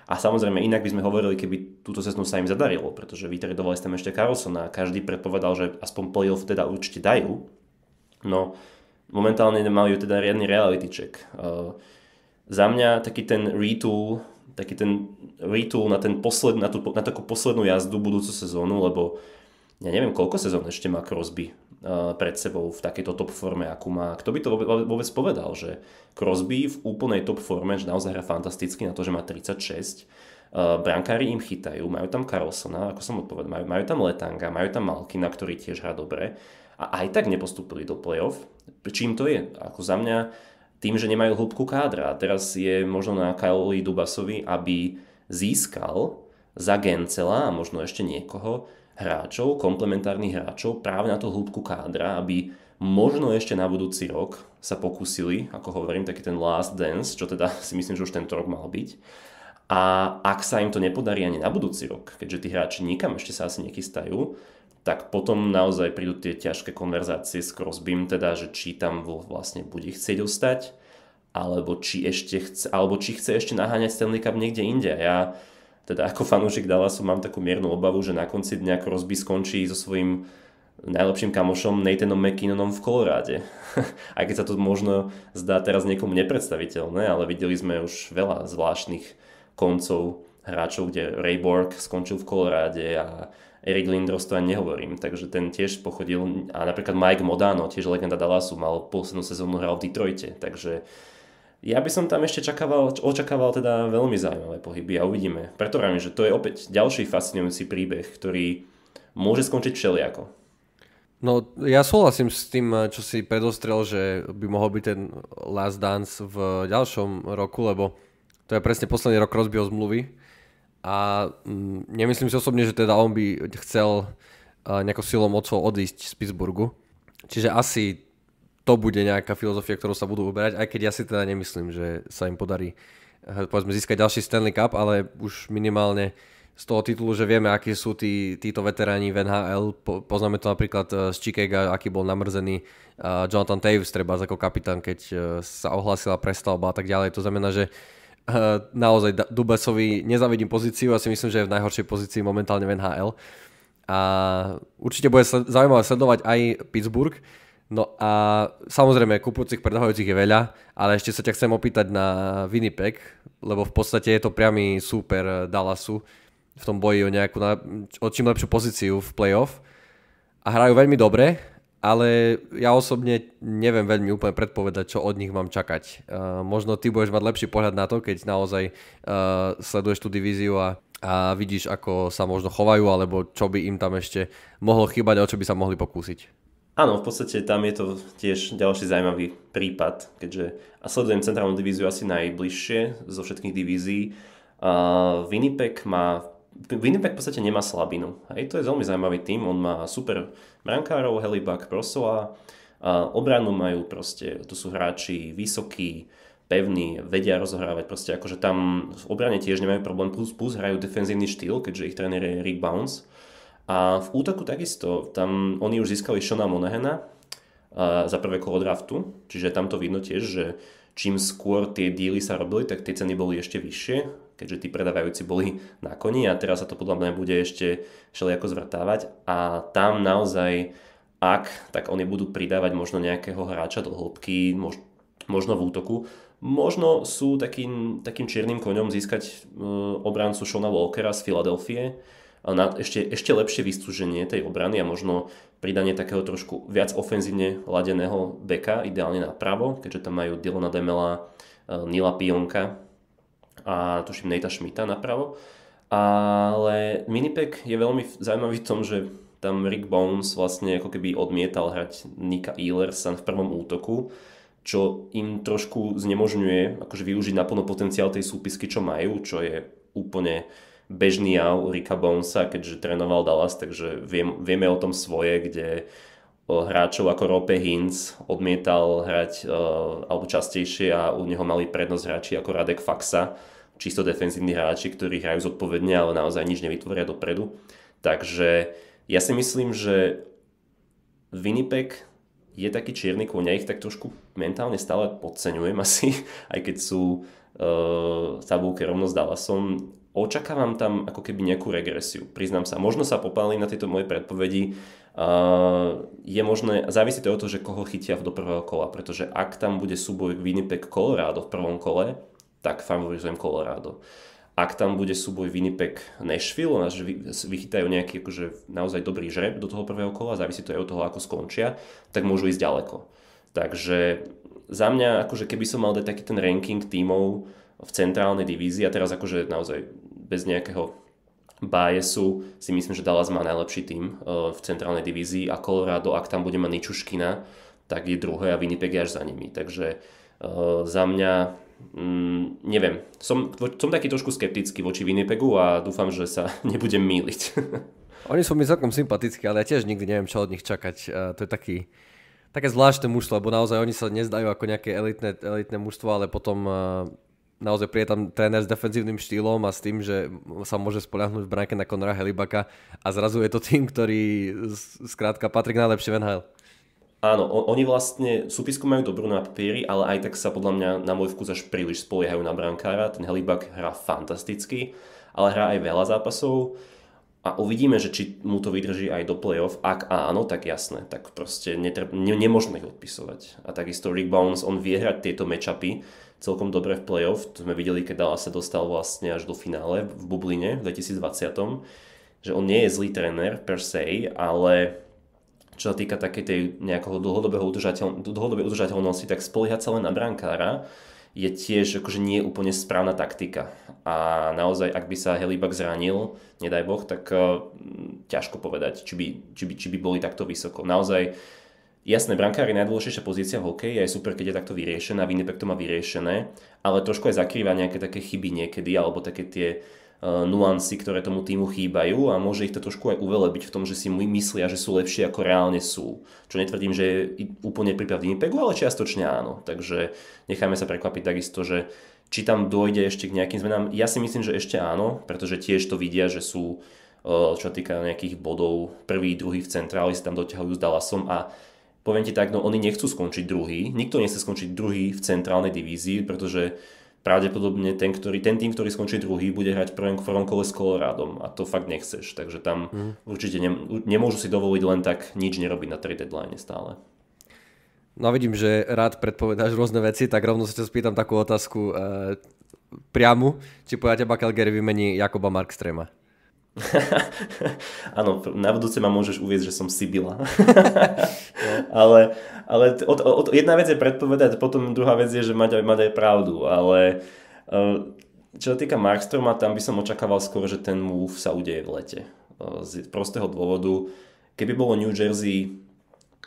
Speaker 2: A samozrejme, inak by sme hovorili, keby túto sezónu sa im zadarilo, pretože vytredovali tam ešte Carlsona a každý predpovedal, že aspoň playoff teda určite dajú. No, momentálne majú teda riadny reality check. Uh, za mňa taký ten retool taký ten retool na, ten posled, na, tú, na takú poslednú jazdu budúcu sezónu, lebo ja neviem, koľko sezón ešte má Crosby uh, pred sebou v takejto top forme, akú má. Kto by to vôbec povedal, že Crosby v úplnej top forme, že naozaj hrá fantasticky na to, že má 36, Uh, brankári im chytajú, majú tam Carlsona, ako som odpovedal, majú, majú tam Letanga, majú tam Malkina, ktorý tiež hrá dobre a aj tak nepostúpili do play-off. Čím to je? Ako za mňa tým, že nemajú hĺbku kádra. Teraz je možno na Kyle Dubasovi, aby získal za Gencela a možno ešte niekoho hráčov, komplementárnych hráčov práve na tú hĺbku kádra, aby možno ešte na budúci rok sa pokúsili, ako hovorím, taký ten last dance, čo teda si myslím, že už tento rok mal byť. A ak sa im to nepodarí ani na budúci rok, keďže tí hráči nikam ešte sa asi nechystajú, tak potom naozaj prídu tie ťažké konverzácie s Crosbym, teda, že či tam vlastne bude chcieť ostať, alebo či, ešte chce, alebo či chce ešte naháňať Stanley Cup niekde inde. Ja teda ako fanúšik Dallasu mám takú miernu obavu, že na konci dňa Crosby skončí so svojím najlepším kamošom Nathanom McKinnonom v Koloráde. Aj keď sa to možno zdá teraz niekomu nepredstaviteľné, ale videli sme už veľa zvláštnych koncov hráčov, kde Ray Borg skončil v Koloráde a Eric Lindros to ani nehovorím, takže ten tiež pochodil a napríklad Mike Modano, tiež legenda Dallasu, mal poslednú sezónu hral v Detroite, takže ja by som tam ešte čakával, očakával teda veľmi zaujímavé pohyby a uvidíme. Preto rám, že to je opäť ďalší fascinujúci príbeh, ktorý môže skončiť všelijako.
Speaker 1: No ja súhlasím s tým, čo si predostrel, že by mohol byť ten Last Dance v ďalšom roku, lebo to je presne posledný rok rozbieho zmluvy a mm, nemyslím si osobne, že teda on by chcel e, nejakou silou mocou odísť z Pittsburghu. Čiže asi to bude nejaká filozofia, ktorou sa budú uberať, aj keď ja si teda nemyslím, že sa im podarí e, povedzme získať ďalší Stanley Cup, ale už minimálne z toho titulu, že vieme, akí sú tí, títo veteráni v NHL. Po, poznáme to napríklad e, z Chicago, aký bol namrzený uh, Jonathan Taves, treba ako kapitán, keď uh, sa ohlasila prestavba a tak ďalej. To znamená, že uh, Eh, naozaj Dubesovi nezavidím pozíciu, a si myslím, že je v najhoršej pozícii momentálne v NHL. A určite bude zaujímavé sledovať aj Pittsburgh. No a samozrejme, kupujúcich, predávajúcich je veľa, ale ešte sa ťa chcem opýtať na Winnipeg, lebo v podstate je to priamy super Dallasu v tom boji o nejakú, o čím lepšiu pozíciu v playoff. A hrajú veľmi dobre, ale ja osobne neviem veľmi úplne predpovedať, čo od nich mám čakať. Uh, možno ty budeš mať lepší pohľad na to, keď naozaj uh, sleduješ tú divíziu a, a vidíš, ako sa možno chovajú, alebo čo by im tam ešte mohlo chýbať a o čo by sa mohli pokúsiť.
Speaker 2: Áno, v podstate tam je to tiež ďalší zaujímavý prípad, keďže a sledujem centrálnu divíziu asi najbližšie zo všetkých divízií. Uh, Winnipeg má Winnipeg v podstate nemá slabinu. Hej, to je veľmi zaujímavý tým, on má super brankárov, Helibak, Prosoa. A obranu majú proste, tu sú hráči vysokí, pevní, vedia rozohrávať proste, akože tam v obrane tiež nemajú problém, plus plus hrajú defenzívny štýl, keďže ich tréner je Rick Bounce. A v útoku takisto, tam oni už získali Shona Monahena za prvé kolo draftu, čiže tam to vidno tiež, že čím skôr tie díly sa robili, tak tie ceny boli ešte vyššie, keďže tí predávajúci boli na koni a teraz sa to podľa mňa bude ešte všelijako zvrtávať a tam naozaj ak, tak oni budú pridávať možno nejakého hráča do hĺbky, možno v útoku. Možno sú takým, takým čiernym koňom získať e, obrancu Shona Walkera z Filadelfie, na ešte, ešte lepšie vystúženie tej obrany a možno pridanie takého trošku viac ofenzívne ladeného beka, ideálne na pravo, keďže tam majú Dylona Demela, eh, Nila Pionka a tuším Nejta šmita na pravo. Ale Minipek je veľmi zaujímavý v tom, že tam Rick Bones vlastne ako keby odmietal hrať Nika Eilersa v prvom útoku, čo im trošku znemožňuje akože využiť naplno potenciál tej súpisky, čo majú, čo je úplne uh, bežný jav Rika Bonesa, keďže trénoval Dallas, takže viem, vieme o tom svoje, kde eh, hráčov ako Rope Hintz odmietal hrať uh, alebo častejšie a u neho mali prednosť hráči ako Radek Faxa, čisto defenzívni hráči, ktorí hrajú zodpovedne, ale naozaj nič nevytvoria dopredu. Takže ja si myslím, že Winnipeg je taký čierny kôň, ja ich tak trošku mentálne stále podceňujem asi, aj keď sú uh, tabulke rovno s Dallasom, očakávam tam ako keby nejakú regresiu. Priznám sa, možno sa popálí na tieto moje predpovedi. Uh, je možné, závisí to od toho, že koho chytia do prvého kola, pretože ak tam bude súboj Winnipeg Colorado v prvom kole, tak favorizujem Colorado. Ak tam bude súboj Winnipeg Nashville, že vychytajú nejaký akože naozaj dobrý žreb do toho prvého kola, závisí to aj od toho, ako skončia, tak môžu ísť ďaleko. Takže za mňa, akože keby som mal dať taký ten ranking tímov, v centrálnej divízii a teraz akože naozaj bez nejakého Bájesu si myslím, že Dallas má najlepší tým e, v centrálnej divízii a Colorado, ak tam bude mať Ničuškina, tak je druhé a Winnipeg je až za nimi. Takže e, za mňa Mm, neviem, som, som taký trošku skeptický voči Winnipegu a dúfam,
Speaker 1: že sa nebudem míliť. Oni sú mi celkom sympatickí, ale ja tiež nikdy neviem, čo od nich čakať. Uh, to je taký, také zvláštne mužstvo, lebo naozaj oni sa nezdajú ako nejaké elitné, elitné mužstvo, ale potom uh, naozaj príde tam tréner s defenzívnym štýlom a s tým, že sa môže spoľahnúť v bránke na Konora Helibaka a zrazu je to tým, ktorý skrátka patrí k najlepšie NHL.
Speaker 2: Áno, oni vlastne súpisku majú dobrú na papieri, ale aj tak sa podľa mňa na môj vkus až príliš spoliehajú na brankára. Ten Helibak hrá fantasticky, ale hrá aj veľa zápasov a uvidíme, že či mu to vydrží aj do play-off. Ak áno, tak jasné, tak proste ne, nemôžeme ich odpisovať. A takisto Rick Bounce, on vie hrať tieto matchupy, celkom dobre v play-off. To sme videli, keď Dallas sa dostal vlastne až do finále v Bubline v 2020. Že on nie je zlý tréner per se, ale čo sa týka takej tej nejakého dlhodobého udržateľ, dlhodobej udržateľnosti, tak spoliehať sa len na brankára je tiež akože nie úplne správna taktika. A naozaj, ak by sa Helibak zranil, nedaj Boh, tak uh, ťažko povedať, či by, či, by, či by boli takto vysoko. Naozaj Jasné, brankár je najdôležitejšia pozícia v hokeji a je super, keď je takto vyriešená, Winnipeg to má vyriešené, ale trošku aj zakrýva nejaké také chyby niekedy, alebo také tie uh, nuancy, ktoré tomu týmu chýbajú a môže ich to trošku aj uvelebiť v tom, že si my myslia, že sú lepšie ako reálne sú. Čo netvrdím, že je úplne prípad Winnipegu, ale čiastočne áno. Takže necháme sa prekvapiť takisto, že či tam dojde ešte k nejakým zmenám. Ja si myslím, že ešte áno, pretože tiež to vidia, že sú e, čo týka nejakých bodov, prvý, druhý v centráli si tam doťahujú s Dallasom a poviem ti tak, no oni nechcú skončiť druhý, nikto nechce skončiť druhý v centrálnej divízii, pretože pravdepodobne ten, ktorý, ten tým, ktorý skončí druhý, bude hrať v prvom, prvom kole s Colorádom a to fakt nechceš, takže tam mm. určite ne, nemôžu si dovoliť len tak nič nerobiť na 3
Speaker 1: deadline stále. No vidím, že rád predpovedáš rôzne veci, tak rovno sa ťa spýtam takú otázku e, priamu, či podľa teba Calgary vymení Jakoba Markstrema?
Speaker 2: Áno, na budúce ma môžeš uvieť, že som Sibila. ale ale od, od, jedna vec je predpovedať, potom druhá vec je, že mať aj, mať aj pravdu. Ale eh, čo sa týka Markstroma, tam by som očakával skôr, že ten move sa udeje v lete. Eh, z prostého dôvodu, keby bolo New Jersey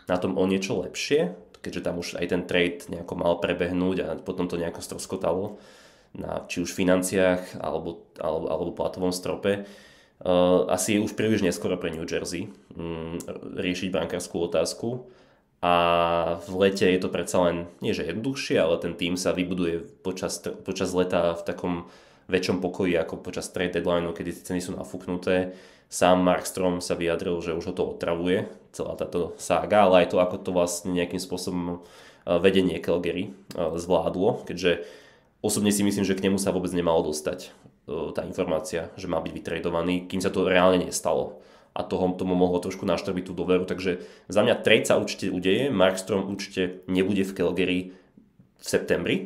Speaker 2: na tom o niečo lepšie, keďže tam už aj ten trade nejako mal prebehnúť a potom to nejako stroskotalo, na, či už financiách alebo, alebo, alebo platovom strope, Eh, asi je už príliš neskoro pre New Jersey mm, riešiť bankárskú otázku a v lete je to predsa len, nie že jednoduchšie, ale ten tým sa vybuduje počas, počas leta v takom väčšom pokoji ako počas trade deadline, kedy ceny sú nafúknuté. Sám Markstrom sa vyjadril, že už ho to otravuje, celá táto sága, ale aj to, ako to vlastne nejakým spôsobom eh, vedenie Calgary eh, zvládlo, keďže osobne si myslím, že k nemu sa vôbec nemalo dostať E, tá informácia, že má byť vytredovaný, kým sa to reálne nestalo. A toho tomu mohlo trošku naštrbiť tú doveru. Takže za mňa trade sa určite udeje, Markstrom určite nebude v Calgary v septembri,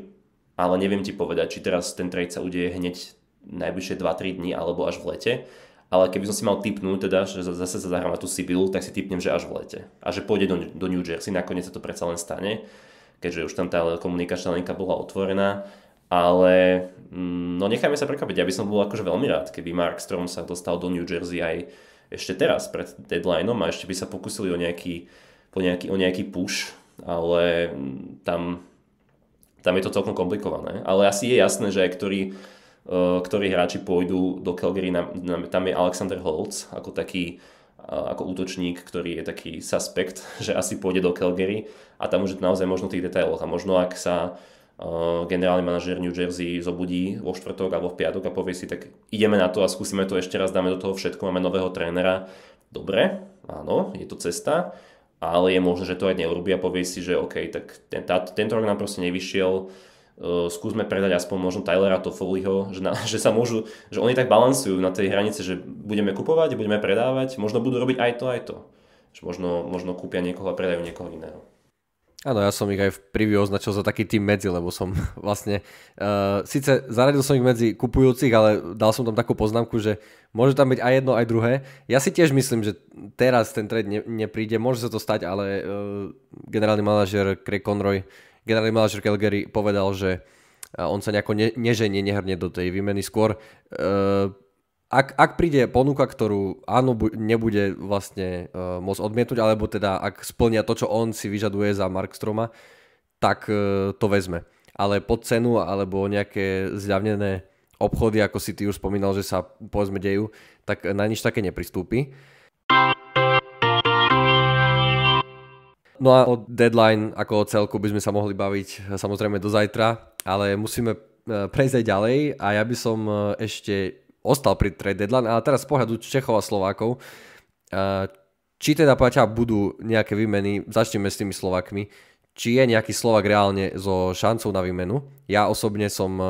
Speaker 2: ale neviem ti povedať, či teraz ten trade sa udeje hneď najbližšie 2-3 dní alebo až v lete. Ale keby som si mal typnúť, teda, že zase sa zahrám na tú Sibylu, tak si typnem, že až v lete. A že pôjde do, do New Jersey, nakoniec sa to predsa len stane, keďže už tam tá komunikačná linka bola otvorená ale mm, no nechajme sa prekvapiť, ja by som bol akože veľmi rád, keby Mark Strom sa dostal do New Jersey aj ešte teraz pred deadlineom a ešte by sa pokusili o nejaký, po nejaký, o nejaký push, ale mm, tam, tam je to celkom komplikované. Ale asi je jasné, že ktorí, eh, ktorí hráči pôjdu do Calgary, tam je Alexander Holtz ako taký eh, ako útočník, ktorý je taký suspekt, že asi pôjde do Calgary a tam už naozaj možno tých detailoch a možno ak sa generálny manažer New Jersey zobudí vo štvrtok alebo v piatok a povie si, tak ideme na to a skúsime to ešte raz, dáme do toho všetko, máme nového trénera. Dobre, áno, je to cesta, ale je možné, že to aj neurobí a povie si, že OK, tak ten, tá, tento rok nám proste nevyšiel, uh, skúsme predať aspoň možno Tylera Toffoliho, že, na, že sa môžu, že oni tak balansujú na tej hranici, že budeme kupovať, budeme predávať, možno budú robiť aj to, aj to. Že možno, možno kúpia niekoho a predajú niekoho iného.
Speaker 1: Áno, ja som ich aj v preview označil za taký tým medzi, lebo som vlastne, uh, síce zaradil som ich medzi kupujúcich, ale dal som tam takú poznámku, že môže tam byť aj jedno, aj druhé. Ja si tiež myslím, že teraz ten trade ne, nepríde, môže sa to stať, ale uh, generálny manažer Craig Conroy, generálny manažer Calgary povedal, že eh, on sa nejako ne, neženie nehrne do tej výmeny, skôr uh, ak, ak príde ponuka, ktorú áno, bu- nebude vlastne uh, môcť odmietnúť, alebo teda ak splnia to, čo on si vyžaduje za Markstroma, tak uh, to vezme. Ale pod cenu alebo nejaké zľavnené obchody, ako si ty už spomínal, že sa povedzme dejú, tak na nič také nepristúpi. No a o deadline ako o celku by sme sa mohli baviť e, samozrejme do zajtra, ale musíme prejsť aj ďalej a ja by som ešte ostal pri trade deadline. A teraz z pohľadu Čechov a Slovákov, eh, či teda Paťa budú nejaké výmeny, začneme s tými Slovakmi, či je nejaký Slovak reálne so šancou na výmenu. Ja osobne som eh,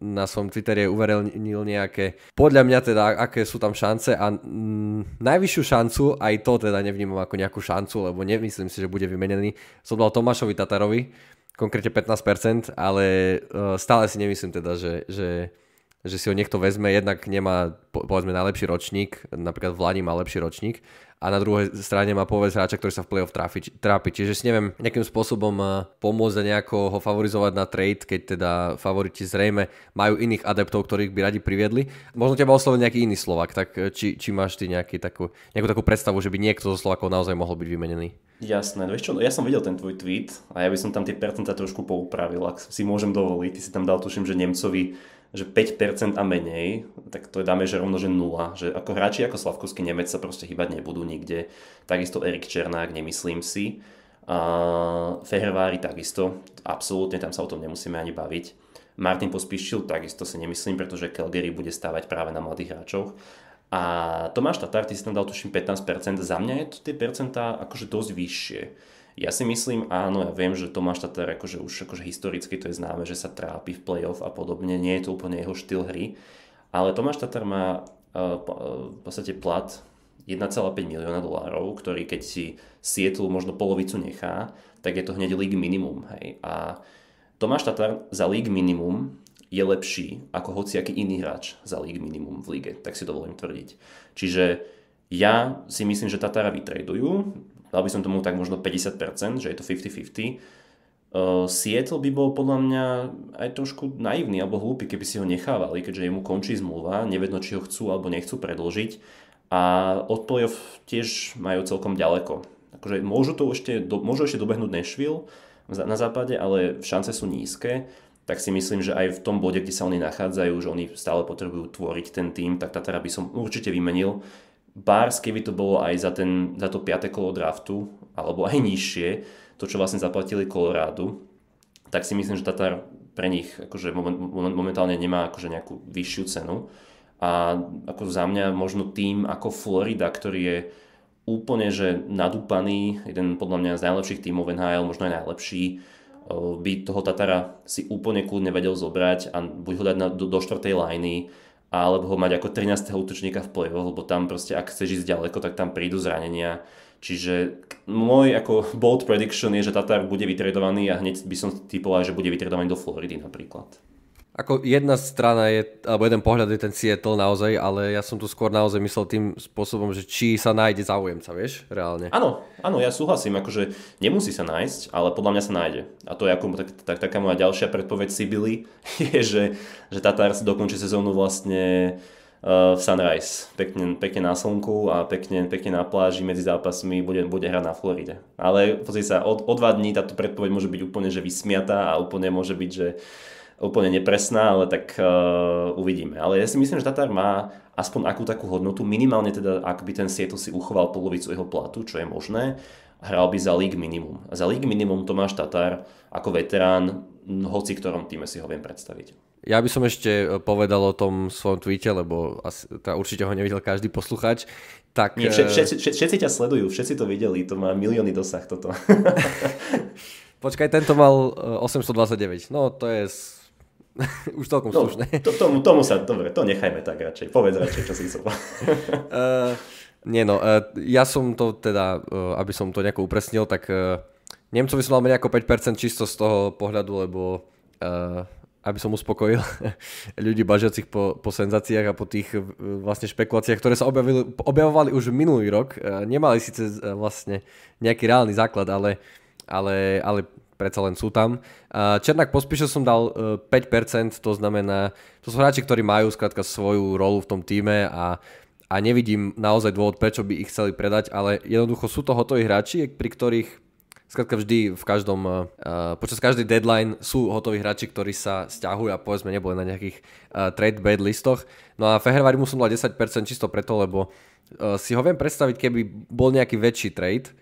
Speaker 1: na svojom Twitteri uverejnil nejaké, podľa mňa teda, aké sú tam šance a mm, najvyššiu šancu, aj to teda nevnímam ako nejakú šancu, lebo nemyslím si, že bude vymenený, som dal Tomášovi Tatarovi, konkrétne 15%, ale eh, stále si nemyslím teda, že, že že si ho niekto vezme, jednak nemá povedzme najlepší ročník, napríklad Vladi má lepší ročník a na druhej strane má povedz hráča, ktorý sa v playoff trápi, trápi. Čiže si neviem nejakým spôsobom eh, pomôcť a nejako ho favorizovať na trade, keď teda favoriti zrejme majú iných adeptov, ktorých by radi priviedli. Možno ťa osloviť nejaký iný Slovak, tak eh, či, či máš ty nejaký takú, nejakú takú predstavu, že by niekto zo Slovakov naozaj mohol byť vymenený?
Speaker 2: Jasné, vieš čo, no, ja som videl ten tvoj tweet a ja by som tam tie percentá trošku poupravil, ak si môžem dovoliť. Ty si tam dal, tuším, že Nemcovi že 5% a menej, tak to dáme, že rovno, že 0. Že ako hráči ako Slavkovský Nemec sa proste chýbať nebudú nikde. Takisto Erik Černák, nemyslím si. A Fehervári takisto, absolútne, tam sa o tom nemusíme ani baviť. Martin Pospíšil takisto si nemyslím, pretože Calgary bude stávať práve na mladých hráčoch. A Tomáš Tatar, ty si tam dal tuším 15%, za mňa je to tie percentá akože dosť vyššie ja si myslím, áno, ja viem, že Tomáš Tatar akože už akože historicky to je známe, že sa trápi v play play-off a podobne, nie je to úplne jeho štýl hry, ale Tomáš Tatar má uh, v podstate plat 1,5 milióna dolárov, ktorý keď si Seattle možno polovicu nechá, tak je to hneď league minimum. Hej. A Tomáš Tatar za league minimum je lepší ako hociaký iný hráč za league minimum v lige, tak si dovolím tvrdiť. Čiže ja si myslím, že Tatara vytredujú, dal by som tomu tak možno 50%, že je to 50-50. Uh, Seattle by bol podľa mňa aj trošku naivný alebo hlúpy, keby si ho nechávali, keďže jemu končí zmluva, nevedno, či ho chcú alebo nechcú predložiť a od playoff tiež majú celkom ďaleko. Akože môžu to ešte, do, môžu ešte dobehnúť Nashville na západe, ale šance sú nízke, tak si myslím, že aj v tom bode, kde sa oni nachádzajú, že oni stále potrebujú tvoriť ten tým, tak Tatara by som určite vymenil Bars, keby to bolo aj za, ten, za to 5. kolo draftu, alebo aj nižšie, to, čo vlastne zaplatili kolorádu. tak si myslím, že Tatar pre nich akože momentálne nemá akože nejakú vyššiu cenu. A ako za mňa možno tým ako Florida, ktorý je úplne že nadúpaný, jeden podľa mňa z najlepších tímov NHL, možno aj najlepší, eh, by toho Tatara si úplne kľudne vedel zobrať a buď ho dať na, do, do štvrtej lajny, alebo ho mať ako 13. útočníka v play lebo tam proste, ak chceš ísť ďaleko, tak tam prídu zranenia. Čiže môj ako bold prediction je, že Tatar bude vytredovaný a hneď by som typoval, že bude vytredovaný do Floridy napríklad.
Speaker 1: Ako jedna strana je, alebo jeden pohľad je ten Seattle naozaj, ale ja som tu skôr naozaj myslel tým spôsobom, že či sa nájde záujemca, vieš, reálne. Áno, áno, ja súhlasím,
Speaker 2: akože nemusí sa nájsť, ale podľa mňa sa nájde. A to je ako tak, tak, taká moja ďalšia predpoveď Sibily, je, že, že Tatár si dokončí sezónu vlastne eh, v Sunrise. Pekne, pekne na slnku a pekne, pekne na pláži medzi zápasmi bude, bude hrať na Floride. Ale pozri sa, o, o dva dní táto predpoveď môže byť úplne že vysmiatá a úplne môže byť, že úplne nepresná, ale tak uh, uvidíme. Ale ja si myslím, že Tatar má aspoň akú takú hodnotu, minimálne teda, ak by ten Sieto si uchoval polovicu jeho platu, čo je možné, hral by za league minimum. A za league minimum Tomáš Tatar ako veterán, hm, hoci ktorom týme si ho viem predstaviť.
Speaker 1: Ja by som ešte eh, povedal o tom svojom tweete, lebo asi, tá, teda určite ho nevidel každý posluchač. Tak, Nie, eh, všet, všet, všet,
Speaker 2: všetci ťa sledujú, všetci to videli, to má milióny dosah
Speaker 1: toto. Počkaj, tento mal 829, no to je Už celkom no, slušné. To, tomu, tomu sa, dobre, to nechajme tak radšej. Povedz radšej, čo si chcel. uh, nie no, uh, ja som to teda, uh, aby som to nejako upresnil, tak uh, Nemcovi som mal ako 5% čisto z toho pohľadu, lebo uh, aby som uspokojil ľudí bažiacich po, po senzáciách a po tých vlastne špekuláciách, ktoré sa objavili, objavovali už minulý rok. Nemali síce vlastne nejaký reálny základ, ale, ale, ale predsa len sú tam. Černák pospíšil som dal 5%, e, to znamená, to sú hráči, ktorí majú skrátka svoju rolu v tom týme a, a nevidím naozaj dôvod, prečo by ich chceli predať, ale jednoducho sú to hotoví hráči, pri ktorých Skrátka vždy v každom, e, e, počas každej deadline sú hotoví hráči, ktorí sa stiahujú a povedzme neboli na nejakých trade bad listoch. No a Fehervari mu dal 10% čisto preto, lebo si ho viem predstaviť, keby bol nejaký väčší trade,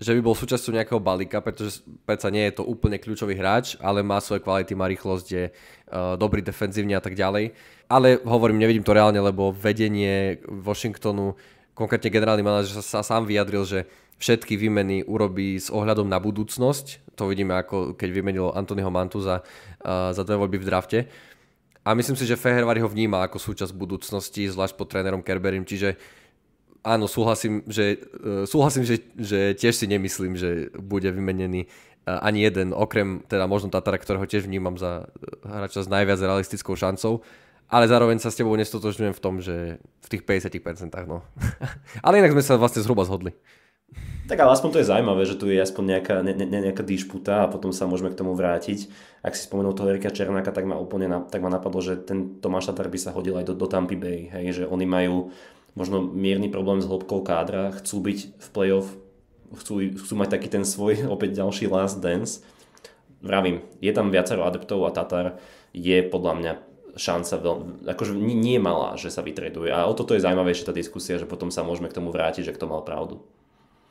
Speaker 1: že by bol súčasťou nejakého balíka, pretože predsa nie je to úplne kľúčový hráč, ale má svoje kvality, má rýchlosť, je uh, dobrý defenzívne a tak ďalej. Ale hovorím, nevidím to reálne, lebo vedenie Washingtonu, konkrétne generálny manažer sa, sa sám vyjadril, že všetky výmeny urobí s ohľadom na budúcnosť. To vidíme, ako keď vymenil Antonyho Mantu za, uh, e, za dve voľby v drafte. A myslím si, že Fehervari ho vníma ako súčasť budúcnosti, zvlášť pod trénerom Kerberim, čiže uh, áno, súhlasím, že, e, súhlasím, že, že tiež si nemyslím, že bude vymenený e, ani jeden, okrem teda možno Tatara, ktorého tiež vnímam za e, hráča s najviac realistickou šancou, ale zároveň sa s tebou nestotožňujem v tom, že v tých 50%, no. ale inak sme sa vlastne zhruba zhodli. Tak ale aspoň to je zaujímavé, že tu je
Speaker 2: aspoň nejaká, ne, ne, nejaká dišputa a potom sa môžeme k tomu vrátiť. Ak si spomenul toho Erika Černáka, tak ma úplne tak ma napadlo, že ten Tomáš Tatar by sa hodil aj do, do Tampa Bay, hej, že oni majú možno mierny problém s hĺbkou kádra, chcú byť v play-off, chcú, chcú mať taký ten svoj opäť ďalší last dance. Vravím, je tam viacero adeptov a Tatar je podľa mňa šanca veľmi, akože nie, nie malá, že sa vytreduje. A o toto je zaujímavejšia
Speaker 1: tá diskusia, že potom sa môžeme k tomu vrátiť, že kto mal pravdu.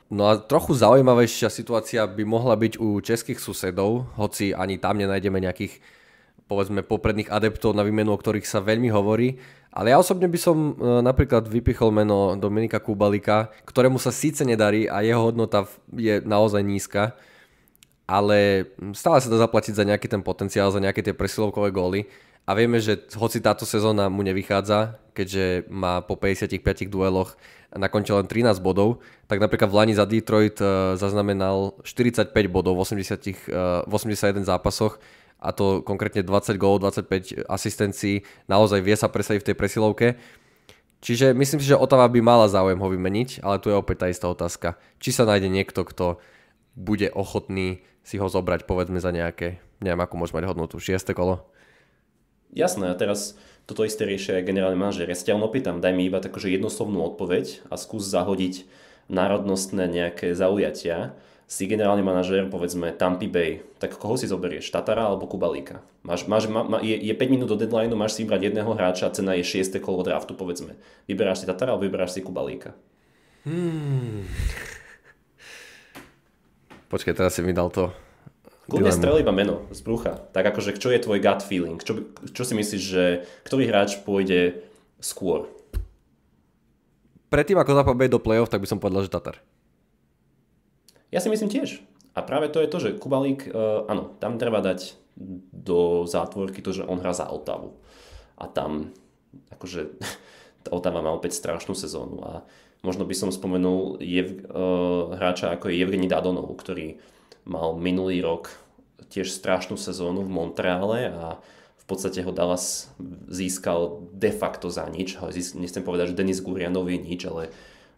Speaker 1: No a trochu zaujímavejšia situácia by mohla byť u českých susedov, hoci ani tam nenájdeme nejakých povedzme popredných adeptov na výmenu, o ktorých sa veľmi hovorí. Ale ja osobne by som e, napríklad vypichol meno Dominika Kubalika, ktorému sa síce nedarí a jeho hodnota je naozaj nízka, ale stále sa dá zaplatiť za nejaký ten potenciál, za nejaké tie presilovkové góly. A vieme, že hoci táto sezóna mu nevychádza, keďže má po 55 dueloch na konte len 13 bodov, tak napríklad v Lani za Detroit e, zaznamenal 45 bodov v 80, 81 e, zápasoch, a to konkrétne 20 gólov, 25 asistencií, naozaj vie sa presadiť v tej presilovke. Čiže myslím si, že Otava by mala záujem ho vymeniť, ale tu je opäť tá istá otázka. Či sa nájde niekto, kto bude ochotný si ho zobrať povedzme za nejaké, neviem akú môže mať hodnotu, 6. kolo? Jasné, a
Speaker 2: teraz toto isté riešia aj generálne manžer. Ja sa opýtam, daj mi iba takúže jednoslovnú odpoveď a skús zahodiť národnostné nejaké zaujatia si generálny manažér, povedzme Tampa Bay, tak koho si zoberieš, Tatara alebo Kubalíka? Máš, máš, má, má, je, je 5 minút do deadline, máš si vybrať jedného hráča a cena je 6. kolo draftu, povedzme. Vyberáš si Tatara alebo vyberáš si Kubalíka?
Speaker 1: Hmm. Počkaj, teraz si mi dal to. Kľudne strel iba meno
Speaker 2: z brucha. Tak akože, čo je tvoj gut feeling? Čo, čo si myslíš, že ktorý hráč pôjde skôr?
Speaker 1: Predtým, ako zapadne do do off tak by som povedal, že Tatar.
Speaker 2: Ja si myslím tiež. A práve to je to, že Kubalík, uh, e, áno, tam treba dať do zátvorky to, že on hrá za Otavu. A tam, akože, tá Otava má opäť strašnú sezónu. A možno by som spomenul Jev, uh, hráča ako je Evgeni Dadonov, ktorý mal minulý rok tiež strašnú sezónu v Montreale a v podstate ho Dallas získal de facto za nič. Nechcem povedať, že Denis Gurianov je nič, ale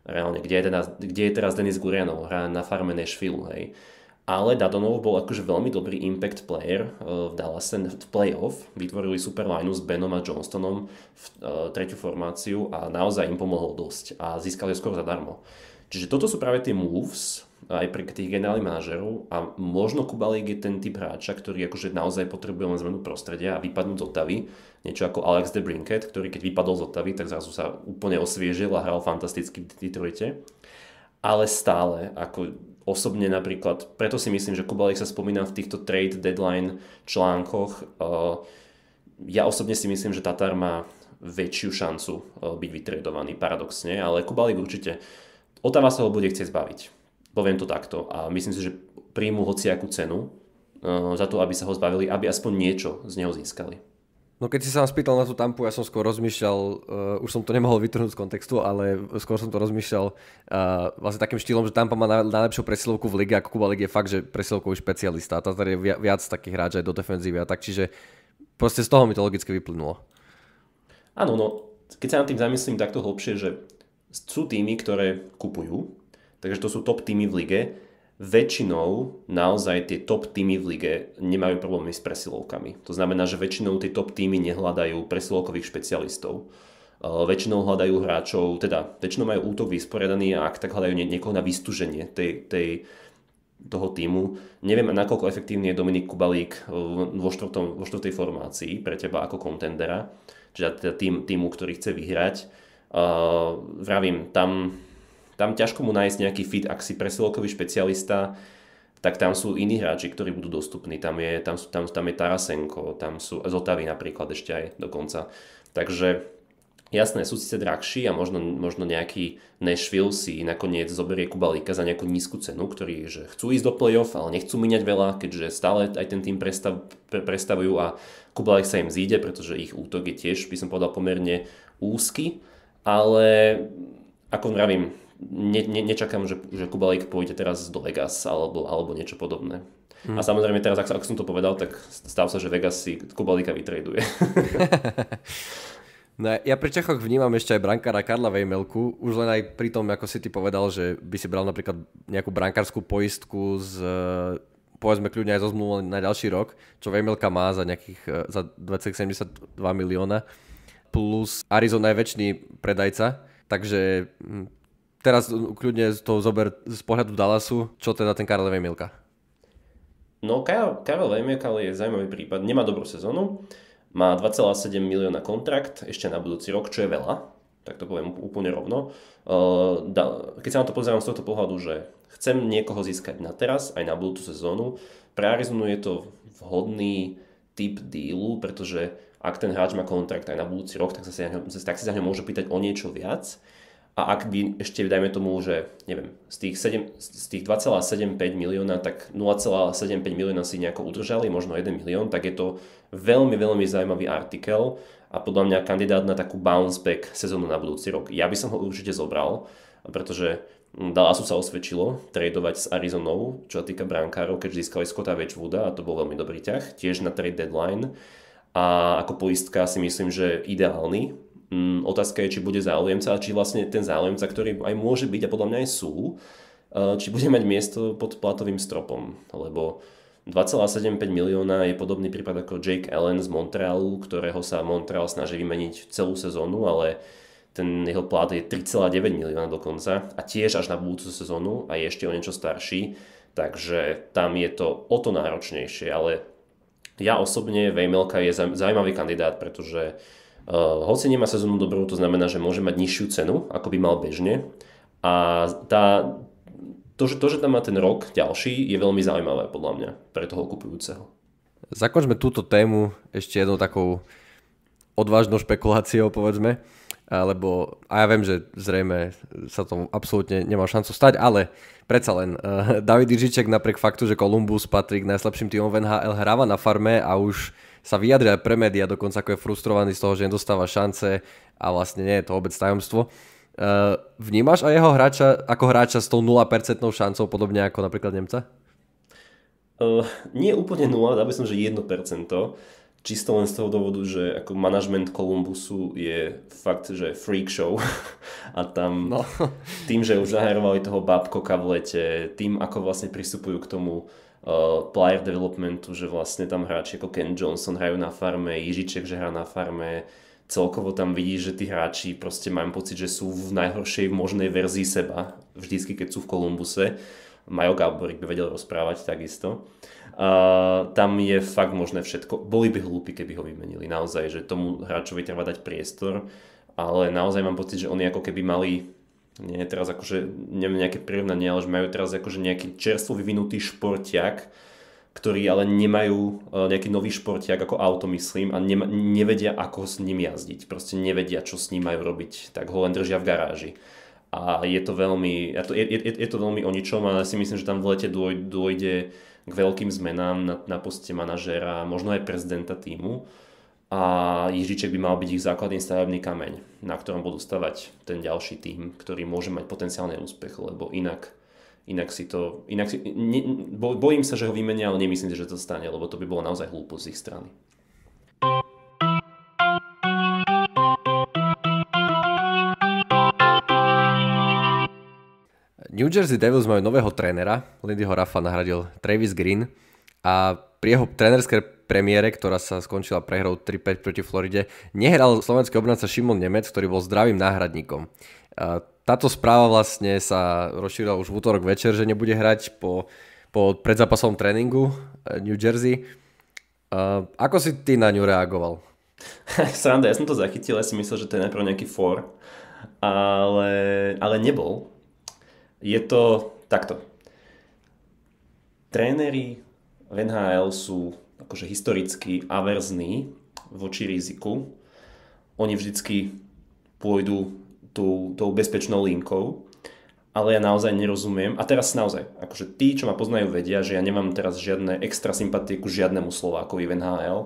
Speaker 2: reálne, kde je, teraz, kde je teraz Denis Gurianov, hrá na farme Nashville, hej. Ale Dadonov bol akože veľmi dobrý impact player eh, v Dallas v playoff. Vytvorili super line s Benom a Johnstonom v eh, tretiu formáciu a naozaj im pomohol dosť a získali skoro zadarmo. Čiže toto sú práve tie moves, aj pre tých generálnych manažerov a možno Kubalík je ten typ hráča, ktorý akože naozaj potrebuje len zmenu prostredia a vypadnúť z Otavy, niečo ako Alex de Brinket, ktorý keď vypadol z Otavy, tak zrazu sa úplne osviežil a hral fantasticky v Detroite. Ale stále, ako osobne napríklad, preto si myslím, že Kubalík sa spomína v týchto trade deadline článkoch, eh, ja osobne si myslím, že Tatar má väčšiu šancu eh, byť vytredovaný, paradoxne, ale Kubalík určite Otáva sa ho bude chcieť zbaviť Poviem to takto a myslím si, že príjmu hociakú cenu eh, za to, aby sa ho zbavili, aby aspoň niečo z neho získali.
Speaker 1: No keď si sa vám spýtal na tú tampu, ja som skôr rozmýšľal, uh, už som to nemohol vytrhnúť z kontextu, ale skôr som to rozmýšľal uh, vlastne takým štýlom, že tampa má najlepšiu presilovku v lige, ako Kuba Lig je fakt, že presilovkový špecialista. A je viac, viac takých hráč aj do defenzívy a tak, čiže proste z toho mi to logicky vyplynulo.
Speaker 2: Áno, no keď sa nad tým zamyslím takto hlbšie, že sú týmy, ktoré kupujú Takže to sú top týmy v lige. Väčšinou naozaj tie top týmy v lige nemajú problémy s presilovkami. To znamená, že väčšinou tie top týmy nehľadajú presilovkových špecialistov. Uh, väčšinou hľadajú hráčov, teda väčšinou majú útok vysporiadaný a ak tak hľadajú niekoho na vystúženie tej, tej, toho týmu. Neviem, nakoľko efektívny je Dominik Kubalík e, vo, štvrtom, vo štvrtej formácii pre teba ako kontendera, čiže teda, teda tým, týmu, ktorý chce vyhrať. Uh, vravím, tam tam ťažko mu nájsť nejaký fit, ak si presilokový špecialista, tak tam sú iní hráči, ktorí budú dostupní. Tam je, tam sú, tam, tam je Tarasenko, tam sú Zotavy napríklad ešte aj dokonca. Takže jasné, sú síce drahší a možno, možno nejaký Nashville si nakoniec zoberie Kubalíka za nejakú nízku cenu, ktorí že chcú ísť do play-off, ale nechcú miňať veľa, keďže stále aj ten tým prestav, pre, prestavujú a Kubalík sa im zíde, pretože ich útok je tiež, by som povedal, pomerne úzky. Ale ako vravím, ne, ne, nečakám, že, že Kubalík pôjde teraz do Vegas alebo, alebo niečo podobné. Hmm. A samozrejme teraz, ak, ak som to povedal, tak stáv sa, že Vegas si Kubalíka
Speaker 1: vytraduje. No, ja pri Čechoch vnímam ešte aj brankára Karla Vejmelku, už len aj pri tom, ako si ty povedal, že by si bral napríklad nejakú brankárskú poistku z eh, povedzme kľudne aj zo zmluvu na ďalší rok, čo Vejmelka má za nejakých eh, za 2,72 milióna, plus Arizona je väčší predajca, takže hm, Teraz mm, kľudne to zober z pohľadu Dallasu, čo teda ten Karel Vemilka?
Speaker 2: No Karel, Karel je zaujímavý prípad, nemá dobrú sezónu, má 2,7 milióna kontrakt ešte na budúci rok, čo je veľa, tak to poviem úplne rovno. Uh, keď sa na to pozerám z tohto pohľadu, že chcem niekoho získať na teraz, aj na budúcu sezónu, pre Arizonu je to vhodný typ dealu, pretože ak ten hráč má kontrakt aj na budúci rok, tak sa, si, tak za ňo môže pýtať o niečo viac a ak by ešte, dajme tomu, že neviem, z tých, 7, z tých 2,75 milióna, tak 0,75 milióna si nejako udržali, možno 1 milión, tak je to veľmi, veľmi zaujímavý artikel a podľa mňa kandidát na takú bounce back sezónu na budúci rok. Ja by som ho určite zobral, pretože hm, Dallasu sa osvedčilo tradovať s Arizonou, čo sa týka brankárov, keď získali Scotta Wedgewooda a to bol veľmi dobrý ťah, tiež na trade deadline. A ako poistka si myslím, že ideálny, Mm, otázka je, či bude záujemca a či vlastne ten záujemca, ktorý aj môže byť a podľa mňa aj sú, eh, či bude mať miesto pod platovým stropom, lebo 2,75 milióna je podobný prípad ako Jake Allen z Montrealu, ktorého sa Montreal snaží vymeniť celú sezónu, ale ten jeho plat je 3,9 milióna dokonca a tiež až na budúcu sezónu a je ešte o niečo starší, takže tam je to o to náročnejšie, ale ja osobne Vejmelka je zaujímavý kandidát, pretože Eh, hoci nemá sezónu dobrú, to znamená, že môže mať nižšiu cenu, ako by mal bežne. A tá, to, že, to, že tam má ten rok ďalší, je
Speaker 1: veľmi zaujímavé podľa mňa pre toho kupujúceho. Zakončme túto tému ešte jednou takou odvážnou špekuláciou, povedzme, lebo a ja viem, že zrejme sa tomu absolútne nemá šancu stať, ale predsa len uh, David Ižiček napriek faktu, že Kolumbus patrí k najslabším týmom v NHL, hráva na farme a už sa vyjadril aj pre médiá, dokonca ako je frustrovaný z toho, že nedostáva šance a vlastne nie je to vôbec tajomstvo. E, vnímaš aj jeho hráča ako hráča s tou 0% šancou, podobne ako napríklad Nemca?
Speaker 2: Uh, nie úplne 0, dá by som, že 1%. Čisto len z toho dôvodu, že ako manažment Kolumbusu je fakt, že freak show a tam no. tým, že už zaharovali toho Babkoka v lete, tým, ako vlastne pristupujú k tomu uh, player developmentu, že vlastne tam hráči ako Ken Johnson hrajú na farme, Jižiček, že hrá na farme, celkovo tam vidíš, že tí hráči proste majú pocit, že sú v najhoršej možnej verzii seba, vždycky keď sú v Kolumbuse. Majo Gáborík by vedel rozprávať takisto. Uh, tam je fakt možné všetko. Boli by hlúpi, keby ho vymenili. Naozaj, že tomu hráčovi treba dať priestor, ale naozaj mám pocit, že oni ako keby mali nie je teraz akože, neviem nejaké prirovnanie, ale že majú teraz akože nejaký čerstvo vyvinutý športiak, ktorí ale nemajú e, nejaký nový športiak ako auto, myslím, a nema, nevedia, ako s ním jazdiť. Proste nevedia, čo s ním majú robiť, tak ho len držia v garáži. A je to veľmi, je, je, je to veľmi o ničom, ale si myslím, že tam v lete dôjde k veľkým zmenám na, na poste manažéra, možno aj prezidenta týmu a Ježiček by mal byť ich základný stavebný kameň, na ktorom budú stavať ten ďalší tým, ktorý môže mať potenciálny úspech, lebo inak, inak si to... Inak si, ne, bo, bojím sa, že ho vymenia, ale nemyslím si, že to stane, lebo to by bolo naozaj hlúpo z ich strany.
Speaker 1: New Jersey Devils majú nového trénera, Lindyho Rafa nahradil Travis Green a pri jeho trénerskej premiére, ktorá sa skončila prehrou 3-5 proti Floride, nehral slovenský obranca Šimon Nemec, ktorý bol zdravým náhradníkom. Táto správa vlastne sa rozšírila už v útorok večer, že nebude hrať po, po predzápasovom tréningu e, New Jersey. E, ako si ty na ňu reagoval?
Speaker 2: Sranda, ja som to zachytil, ja si myslel, že to je najprv nejaký for, ale, ale nebol. Je to takto. Tréneri v NHL sú akože historicky averzní voči riziku, oni vždycky pôjdu tou, tou bezpečnou linkou, ale ja naozaj nerozumiem. A teraz naozaj, akože tí, čo ma poznajú, vedia, že ja nemám teraz žiadne extra sympatie ku žiadnemu Slovákovi v NHL,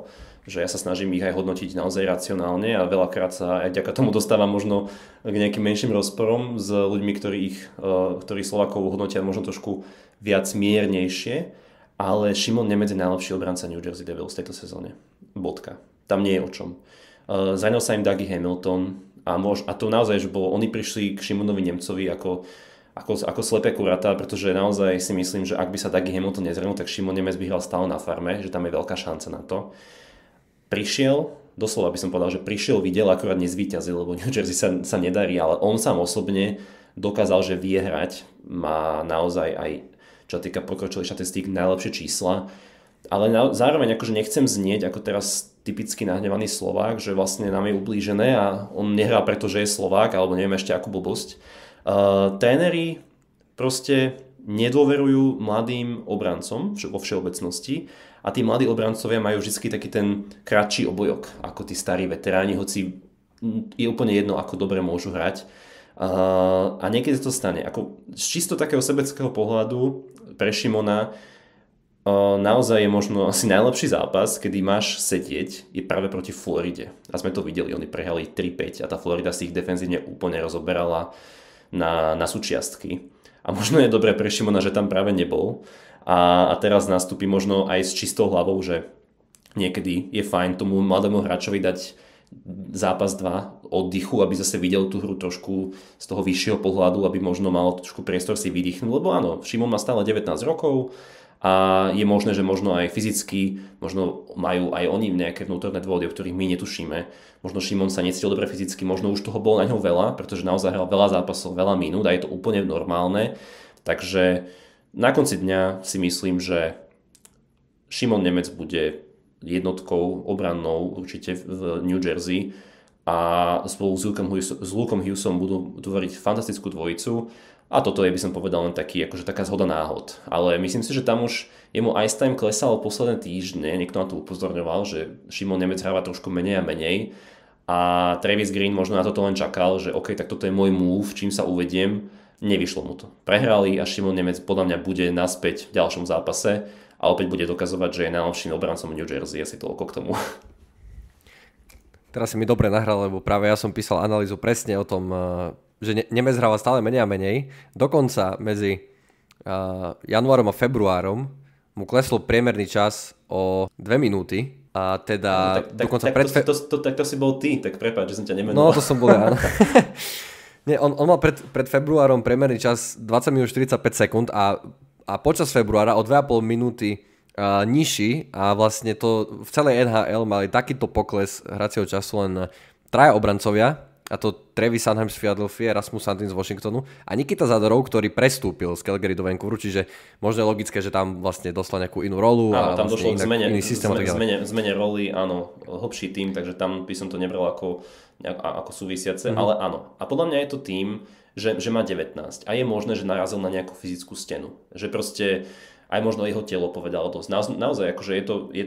Speaker 2: že ja sa snažím ich aj hodnotiť naozaj racionálne a veľakrát sa aj ďaká tomu dostávam možno k nejakým menším rozporom s ľuďmi, ktorí, ich, eh, ktorí Slovakov hodnotia možno trošku viac miernejšie ale Šimon nemedzi je najlepší obranca New Jersey Devils v tejto sezóne. Bodka. Tam nie je o čom. Uh, e, Zajnal sa im Dougie Hamilton a, môž, a to naozaj, že bolo, oni prišli k Šimonovi Nemcovi ako, ako, ako slepé kurata, pretože naozaj si myslím, že ak by sa Dougie Hamilton nezrenul, tak Šimon Nemec by hral stále na farme, že tam je veľká šanca na to. Prišiel, doslova by som povedal, že prišiel, videl, akorát nezvýťazil, lebo New Jersey sa, sa nedarí, ale on sám osobne dokázal, že vie hrať, má naozaj aj čo týka pokročilých štatistík, najlepšie čísla. Ale na, zároveň akože nechcem znieť ako teraz typicky nahnevaný Slovák, že vlastne nám je ublížené a on nehrá preto, že je Slovák alebo neviem ešte akú blbosť. Uh, tréneri proste nedôverujú mladým obrancom vo všeobecnosti a tí mladí obrancovia majú vždy taký ten kratší obojok ako tí starí veteráni, hoci je úplne jedno, ako dobre môžu hrať a niekedy to stane. Ako z čisto takého sebeckého pohľadu pre Šimona naozaj je možno asi najlepší zápas, kedy máš sedieť, je práve proti Floride. A sme to videli, oni prehrali 3-5 a tá Florida si ich defenzívne úplne rozoberala na, na súčiastky. A možno je dobré pre Šimona, že tam práve nebol. A, a teraz nastúpi možno aj s čistou hlavou, že niekedy je fajn tomu mladému hráčovi dať zápas 2 oddychu, aby zase videl tú hru trošku z toho vyššieho pohľadu, aby možno mal trošku priestor si vydýchnuť, lebo áno, Šimon má stále 19 rokov a je možné, že možno aj fyzicky, možno majú aj oni nejaké vnútorné dôvody, o ktorých my netušíme. Možno Šimon sa necítil dobre fyzicky, možno už toho bolo na ňom veľa, pretože naozaj hral veľa zápasov, veľa minút a je to úplne normálne. Takže na konci dňa si myslím, že Šimon Nemec bude jednotkou obrannou určite v New Jersey a spolu s Lukeom, Hughesom, Hughesom budú tvoriť fantastickú dvojicu a toto je, by som povedal, len taký, akože taká zhoda náhod. Ale myslím si, že tam už jemu ice time klesal posledné týždne, niekto na to upozorňoval, že Šimon Nemec hráva trošku menej a menej a Travis Green možno na toto len čakal, že OK, tak toto je môj move, čím sa uvediem. Nevyšlo mu to. Prehrali a Šimon Nemec podľa mňa bude naspäť v ďalšom zápase a opäť bude dokazovať, že je najlepším obrancom New Jersey, asi toľko k tomu.
Speaker 1: Teraz si mi dobre nahral, lebo práve ja som písal analýzu presne o tom, eh, že Nemec hráva stále menej a menej. Dokonca medzi eh, januárom a februárom mu kleslo priemerný čas o 2 minúty a teda no, tak, tak, dokonca tak, pred... To,
Speaker 2: to, to, tak to si bol ty, tak prepáč, že som ťa
Speaker 1: nemenoval. No, to som bol ja. No. Nie, on, on mal pred, pred februárom priemerný čas 20 minút 45 sekúnd a a počas februára o 2,5 minúty uh, nižší a vlastne to v celej NHL mali takýto pokles hracieho času len traja obrancovia a to Trevi Sanheim z Philadelphia, Rasmus Santin z Washingtonu a Nikita Zadorov, ktorý prestúpil z Calgary do Vancouveru, čiže možno je logické, že tam vlastne dostal nejakú inú rolu. Áno, a tam vlastne došlo k zmene, iný systém zmene, zmene,
Speaker 2: zmene roli, áno, hlbší tým, takže tam by som to nebral ako, ako súvisiace, mm-hmm. ale áno. A podľa mňa je to tým, že, že má 19 a je možné, že narazil na nejakú fyzickú stenu. Že proste aj možno jeho telo povedalo dosť. Na, naozaj, akože je to, je,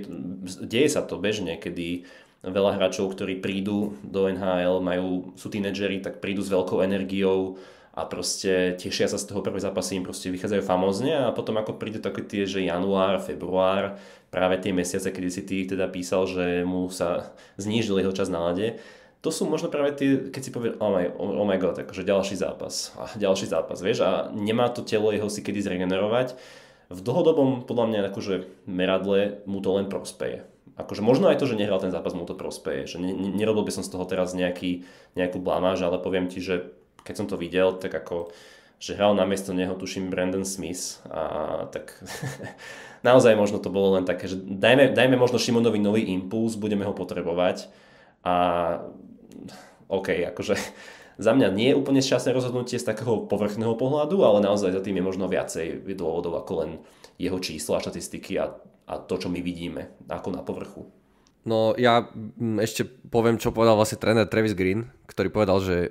Speaker 2: deje sa to bežne, kedy veľa hráčov, ktorí prídu do NHL, majú, sú tínedžeri, tak prídu s veľkou energiou a proste tešia sa z toho prvé zápasy, im proste vychádzajú famózne a potom ako príde také tie, že január, február, práve tie mesiace, kedy si ty teda písal, že mu sa znížil jeho čas na lade, to sú možno práve tie, keď si povie, oh my, oh my god, akože ďalší zápas, a ďalší zápas, vieš, a nemá to telo jeho si kedy zregenerovať. V dlhodobom, podľa mňa, akože meradle mu to len prospeje. Akože možno aj to, že nehral ten zápas, mu to prospeje. Že ne, ne, nerobil by som z toho teraz nejaký, nejakú blamáž, ale poviem ti, že keď som to videl, tak ako že hral na miesto neho, tuším, Brandon Smith a tak naozaj možno to bolo len také, že dajme, dajme možno Šimonovi nový impuls, budeme ho potrebovať a OK, akože za mňa nie je úplne šťastné rozhodnutie z takého povrchného pohľadu, ale naozaj za tým je možno viacej dôvodov ako len jeho čísla a štatistiky a, a to, čo my vidíme ako na povrchu.
Speaker 1: No ja mm, ešte poviem, čo povedal vlastne tréner Travis Green, ktorý povedal, že e,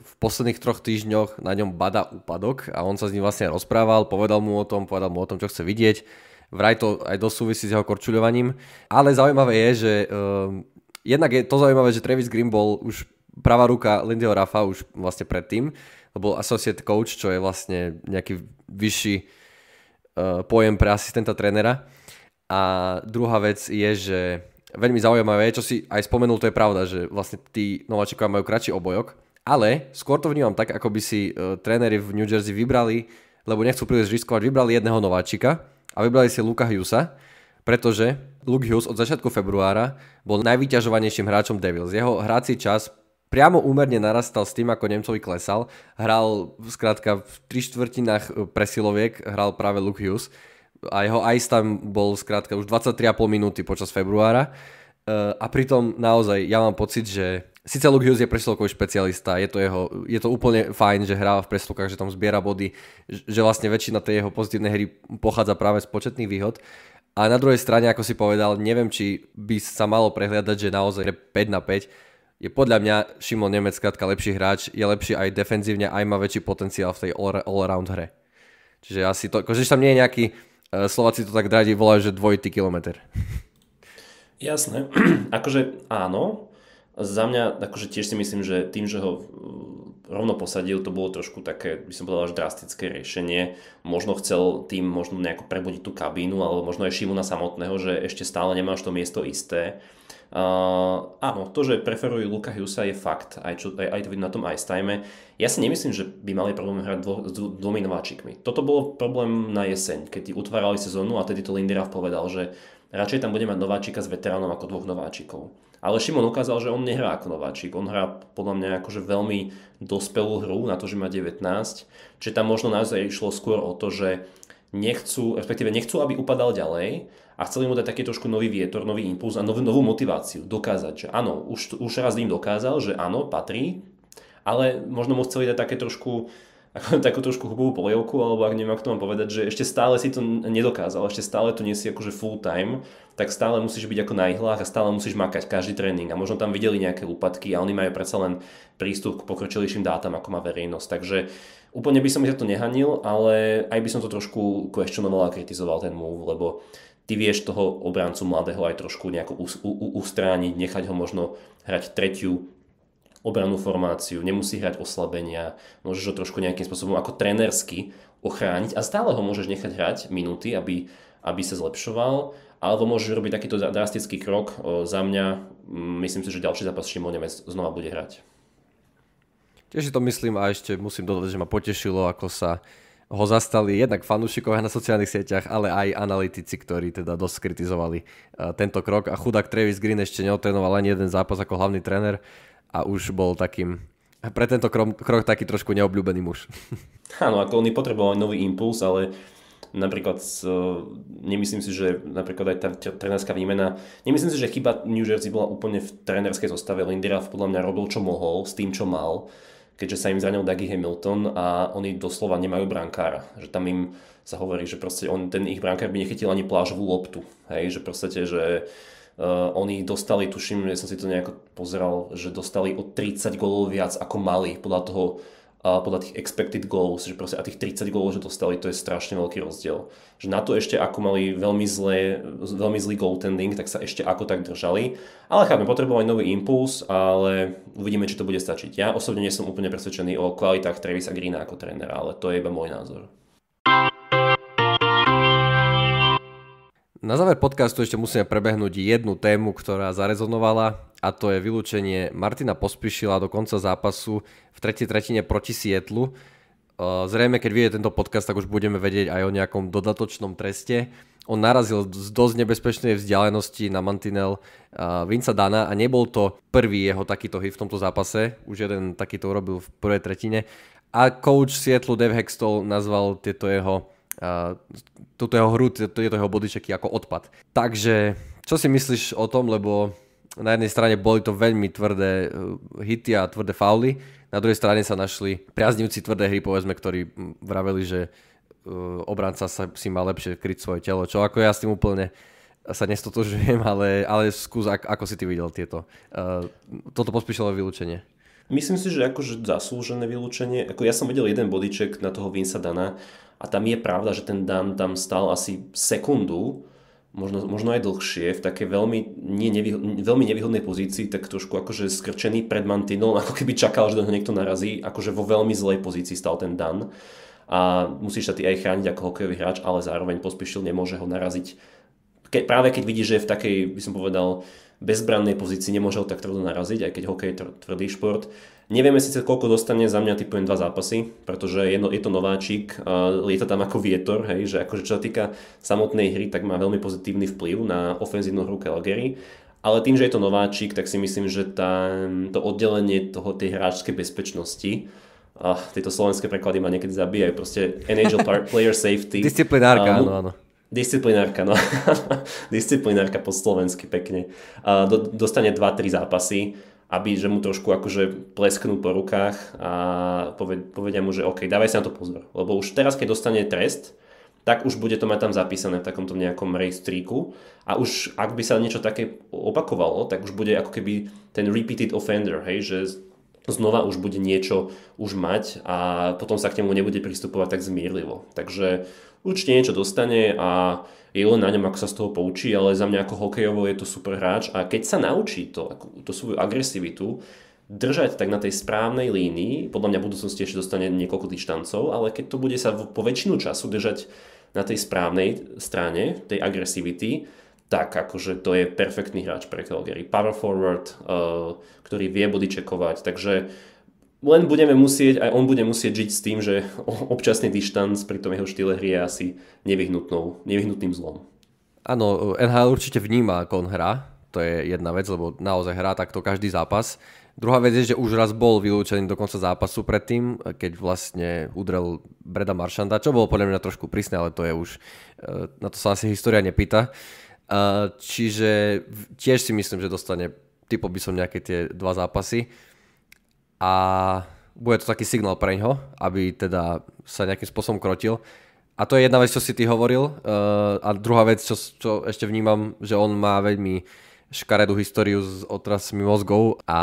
Speaker 1: v posledných troch týždňoch na ňom bada úpadok a on sa s ním vlastne rozprával, povedal mu o tom, povedal mu o tom, čo chce vidieť. Vraj to aj dosúvisí s jeho korčuľovaním. Ale zaujímavé je, že e, jednak je to zaujímavé, že Travis Green bol už pravá ruka Lindyho Rafa už vlastne predtým, bol associate coach, čo je vlastne nejaký vyšší uh, pojem pre asistenta trénera. A druhá vec je, že veľmi zaujímavé, čo si aj spomenul, to je pravda, že vlastne tí nováčikovia majú kratší obojok, ale skôr to vnímam tak, ako by si uh, tréneri v New Jersey vybrali, lebo nechcú príliš riskovať, vybrali jedného nováčika a vybrali si Luka Hughesa pretože Luke Hughes od začiatku februára bol najvyťažovanejším hráčom Devils. Jeho hráci čas priamo úmerne narastal s tým, ako Nemcovi klesal. Hral zkrátka v tri štvrtinách e, presiloviek, hral práve Luke Hughes a jeho ice tam bol zkrátka už 23,5 minúty počas februára. E, a pritom naozaj ja mám pocit, že síce Luke Hughes je presilovkový špecialista, je to, jeho, je to úplne fajn, že hrá v presilovkách, že tam zbiera body, že vlastne väčšina tej jeho pozitívnej hry pochádza práve z početných výhod, a na druhej strane, ako si povedal, neviem, či by sa malo prehliadať, že naozaj 5 na 5 je podľa mňa Šimon Nemec krátka lepší hráč, je lepší aj defenzívne, aj má väčší potenciál v tej all-around hre. Čiže asi to, akože tam nie je nejaký, e, Slováci to tak radi volajú, že dvojitý kilometr.
Speaker 2: Jasné, akože áno, za mňa, akože tiež si myslím, že tým, že ho e, rovno posadil, to bolo trošku také, by som povedal, až drastické riešenie. Možno chcel tým možno nejako prebudiť tú kabínu, alebo možno aj Šimuna samotného, že ešte stále nemáš to miesto isté. Uh, áno, to, že preferujú Luka Hughesa je fakt, aj, čo, aj, aj to vidím na tom ice time. Ja si nemyslím, že by mali problém hrať dvo, s dvo, dvomi nováčikmi. Toto bol problém na jeseň, keď utvárali sezónu a tedy to Lindy povedal, že radšej tam bude mať nováčika s veteránom ako dvoch nováčikov. Ale Šimon ukázal, že on nehrá ako nováčik. On hrá podľa mňa akože veľmi dospelú hru na to, že má 19. Čiže tam možno naozaj išlo skôr o to, že nechcú, respektíve nechcú, aby upadal ďalej a chceli mu dať taký trošku nový vietor, nový impuls a nov, novú motiváciu, dokázať, že áno, už, už raz im dokázal, že áno, patrí, ale možno mu chceli dať také trošku ako takú trošku hubovú polievku, alebo ak nemám to mám povedať, že ešte stále si to nedokázal, ešte stále to nie si akože full time, tak stále musíš byť ako na ihlách a stále musíš makať každý tréning a možno tam videli nejaké úpadky a oni majú predsa len prístup k pokročilejším dátam, ako má verejnosť. Takže úplne by som ich za to nehanil, ale aj by som to trošku questionoval a kritizoval ten move, lebo ty vieš toho obrancu mladého aj trošku nejako ustrániť, nechať ho možno hrať tretiu obranú formáciu, nemusí hrať oslabenia, môžeš ho trošku nejakým spôsobom ako trenersky ochrániť a stále ho môžeš nechať hrať minúty, aby, aby sa zlepšoval, alebo môžeš robiť takýto drastický krok za mňa. Myslím si, že ďalší zápas Šimon Nemec znova bude hrať.
Speaker 1: Tiež si to myslím a ešte musím dodať, že ma potešilo, ako sa ho zastali jednak fanúšikovia na sociálnych sieťach, ale aj analytici, ktorí teda dosť kritizovali e, tento krok. A chudák Travis Green ešte neotrénoval ani jeden zápas ako hlavný tréner, a už bol takým pre tento krok, krok taký trošku neobľúbený muž.
Speaker 2: Áno, ako oni potrebovali nový impuls, ale napríklad e, nemyslím si, že napríklad aj tá trenerská výmena, nemyslím si, že chyba New Jersey bola úplne v trenerskej zostave. Lindraff podľa mňa robil, čo mohol, s tým, čo mal, keďže sa im zranil Dougie Hamilton a oni doslova nemajú brankára. Že tam im sa hovorí, že proste on, ten ich brankár by nechytil ani plážovú loptu. Hej, že proste, že Uh, oni dostali, tuším, ja som si to nejako pozeral, že dostali o 30 golov viac ako mali podľa toho, uh, podľa tých expected goals, že proste a tých 30 golov, že dostali, to je strašne veľký rozdiel. Že na to ešte ako mali veľmi, zlé, veľmi zlý goaltending, tak sa ešte ako tak držali. Ale chápem, potrebovali nový impuls, ale uvidíme, či to bude stačiť. Ja osobne nie som úplne presvedčený o kvalitách Travisa Greena
Speaker 1: ako trénera, ale to je iba môj názor. Na záver podcastu ešte musíme prebehnúť jednu tému, ktorá zarezonovala a to je vylúčenie Martina Pospišila do konca zápasu v tretej tretine proti Sietlu. E, zrejme, keď vyjde tento podcast, tak už budeme vedieť aj o nejakom dodatočnom treste. On narazil z dosť nebezpečnej vzdialenosti na mantinel e, Vinca Dana a nebol to prvý jeho takýto hit v tomto zápase. Už jeden takýto urobil v prvej tretine. A coach Sietlu Dev Hextall nazval tieto jeho túto jeho hru, tieto jeho bodyčeky ako odpad. Takže, čo si myslíš o tom, lebo na jednej strane boli to veľmi tvrdé eh, hity a tvrdé fauly, na druhej strane sa našli priaznivci tvrdé hry, povedzme, ktorí hm, vraveli, že eh, obranca sa, si má lepšie kryť svoje telo, čo ako ja s tým úplne sa nestotožujem, ale, ale skús, ako si ty videl tieto, uh, toto pospíšilo vylúčenie.
Speaker 2: Myslím si, že akože zaslúžené vylúčenie, ako ja som videl jeden bodiček na toho Vinsa Dana a tam je pravda, že ten Dan tam stal asi sekundu, možno, možno aj dlhšie, v takej veľmi, nie, nevyho- veľmi nevýhodnej pozícii, tak trošku akože skrčený pred Mantinom, ako keby čakal, že do niekto narazí, akože vo veľmi zlej pozícii stal ten Dan a musíš sa ty aj chrániť ako hokejový hráč, ale zároveň pospešil nemôže ho naraziť. Ke, práve keď vidíš, že je v takej, by som povedal, bezbrannej pozícii nemôže ho tak tvrdo naraziť, aj keď hokej je tvrdý šport. Nevieme síce, koľko dostane, za mňa typujem dva zápasy, pretože jedno, je to nováčik, lieta tam ako vietor, hej, že akože čo sa týka samotnej hry, tak má veľmi pozitívny vplyv na ofenzívnu hru Calgary. Ale tým, že je to nováčik, tak si myslím, že tá, to oddelenie toho, tej hráčskej bezpečnosti uh, tieto slovenské preklady ma niekedy zabíjajú. Proste NHL player safety. Disciplinárka, uh, áno, áno. Disciplinárka, no. Disciplinárka po slovensky pekne. A do, dostane 2-3 zápasy, aby že mu trošku akože plesknú po rukách a poved, povedia mu, že OK, dávaj si na to pozor. Lebo už teraz, keď dostane trest, tak už bude to mať tam zapísané v takomto nejakom rejstríku a už ak by sa niečo také opakovalo, tak už bude ako keby ten repeated offender, hej, že znova už bude niečo už mať a potom sa k nemu nebude pristupovať tak zmierlivo. Takže určite niečo dostane a je len na ňom, ako sa z toho poučí, ale za mňa ako hokejovo je to super hráč a keď sa naučí to, ako, tú svoju agresivitu, držať tak na tej správnej línii, podľa mňa v budúcnosti ešte dostane niekoľko tých štancov, ale keď to bude sa po väčšinu času držať na tej správnej strane, tej agresivity, tak akože to je perfektný hráč pre Calgary. Power forward, uh, ktorý vie body čekovať, takže len budeme musieť, aj on bude musieť žiť s tým, že občasný dištanc pri tom jeho štýle hry je asi nevyhnutnou, nevyhnutným zlom.
Speaker 1: Áno, NHL určite vníma, ako on hrá, to je jedna vec, lebo naozaj hrá takto každý zápas. Druhá vec je, že už raz bol vylúčený do konca zápasu predtým, keď vlastne udrel Breda Maršanda, čo bolo podľa mňa trošku prísne, ale to je už, eh, na to sa asi história nepýta. Eh, čiže tiež si myslím, že dostane, typo by som nejaké tie dva zápasy a bude to taký signál pre ňoho, aby teda sa nejakým spôsobom krotil. A to je jedna vec, čo si ty hovoril. Uh, a druhá vec, čo, čo ešte vnímam, že on má veľmi škaredú históriu s otrasmi mozgov a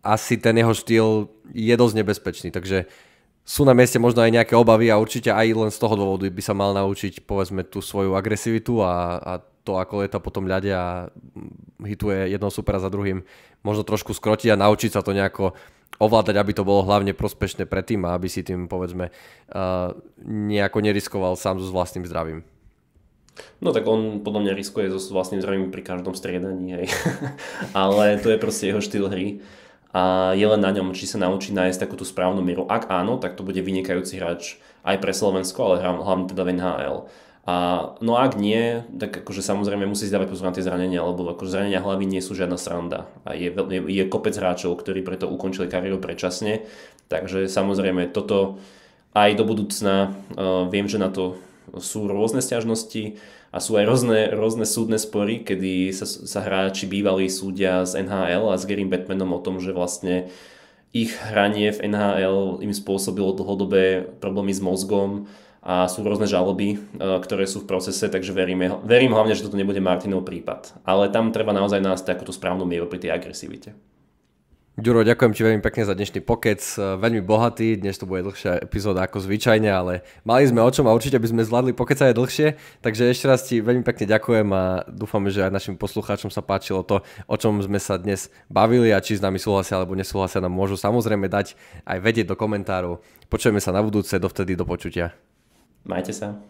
Speaker 1: asi ten jeho štýl je dosť nebezpečný. Takže sú na mieste možno aj nejaké obavy a určite aj len z toho dôvodu by sa mal naučiť povedzme tú svoju agresivitu a, a to, ako je potom tom ľade a hituje jedno super za druhým, možno trošku skrotiť a naučiť sa to nejako ovládať, aby to bolo hlavne prospešné pre tým a aby si tým, povedzme, eh, nejako neriskoval sám so vlastným zdravím.
Speaker 2: No tak on podľa mňa riskuje so vlastným zdravím pri každom striedaní, hej. Ale to je proste jeho štýl hry a je len na ňom, či sa naučí nájsť takúto správnu mieru. Ak áno, tak to bude vynikajúci hráč aj pre Slovensko, ale hlavne teda v NHL. A, no ak nie, tak akože samozrejme musí si dávať pozor na tie zranenia, lebo akože zranenia hlavy nie sú žiadna sranda. A je, je, je kopec hráčov, ktorí preto ukončili kariéru predčasne. Takže samozrejme toto aj do budúcna, uh, viem, že na to sú rôzne stiažnosti a sú aj rôzne, rôzne súdne spory, kedy sa, sa hráči bývali súdia z NHL a s Gerim Batmanom o tom, že vlastne ich hranie v NHL im spôsobilo dlhodobé problémy s mozgom, a sú rôzne žaloby, e, ktoré sú v procese, takže verím, verím hlavne, že toto nebude Martinov prípad. Ale tam treba naozaj nájsť takúto správnu mieru pri tej agresivite.
Speaker 1: Ďuro, ďakujem ti veľmi pekne za dnešný pokec, e, veľmi bohatý, dnes to bude dlhšia epizóda ako zvyčajne, ale mali sme o čom a určite by sme zvládli pokec aj dlhšie, takže ešte raz ti veľmi pekne ďakujem a dúfam, že aj našim poslucháčom sa páčilo to, o čom sme sa dnes bavili a či s nami súhlasia alebo nesúhlasia nám môžu samozrejme dať aj vedieť do komentárov. Počujeme sa na budúce, dovtedy do počutia. Majte sa.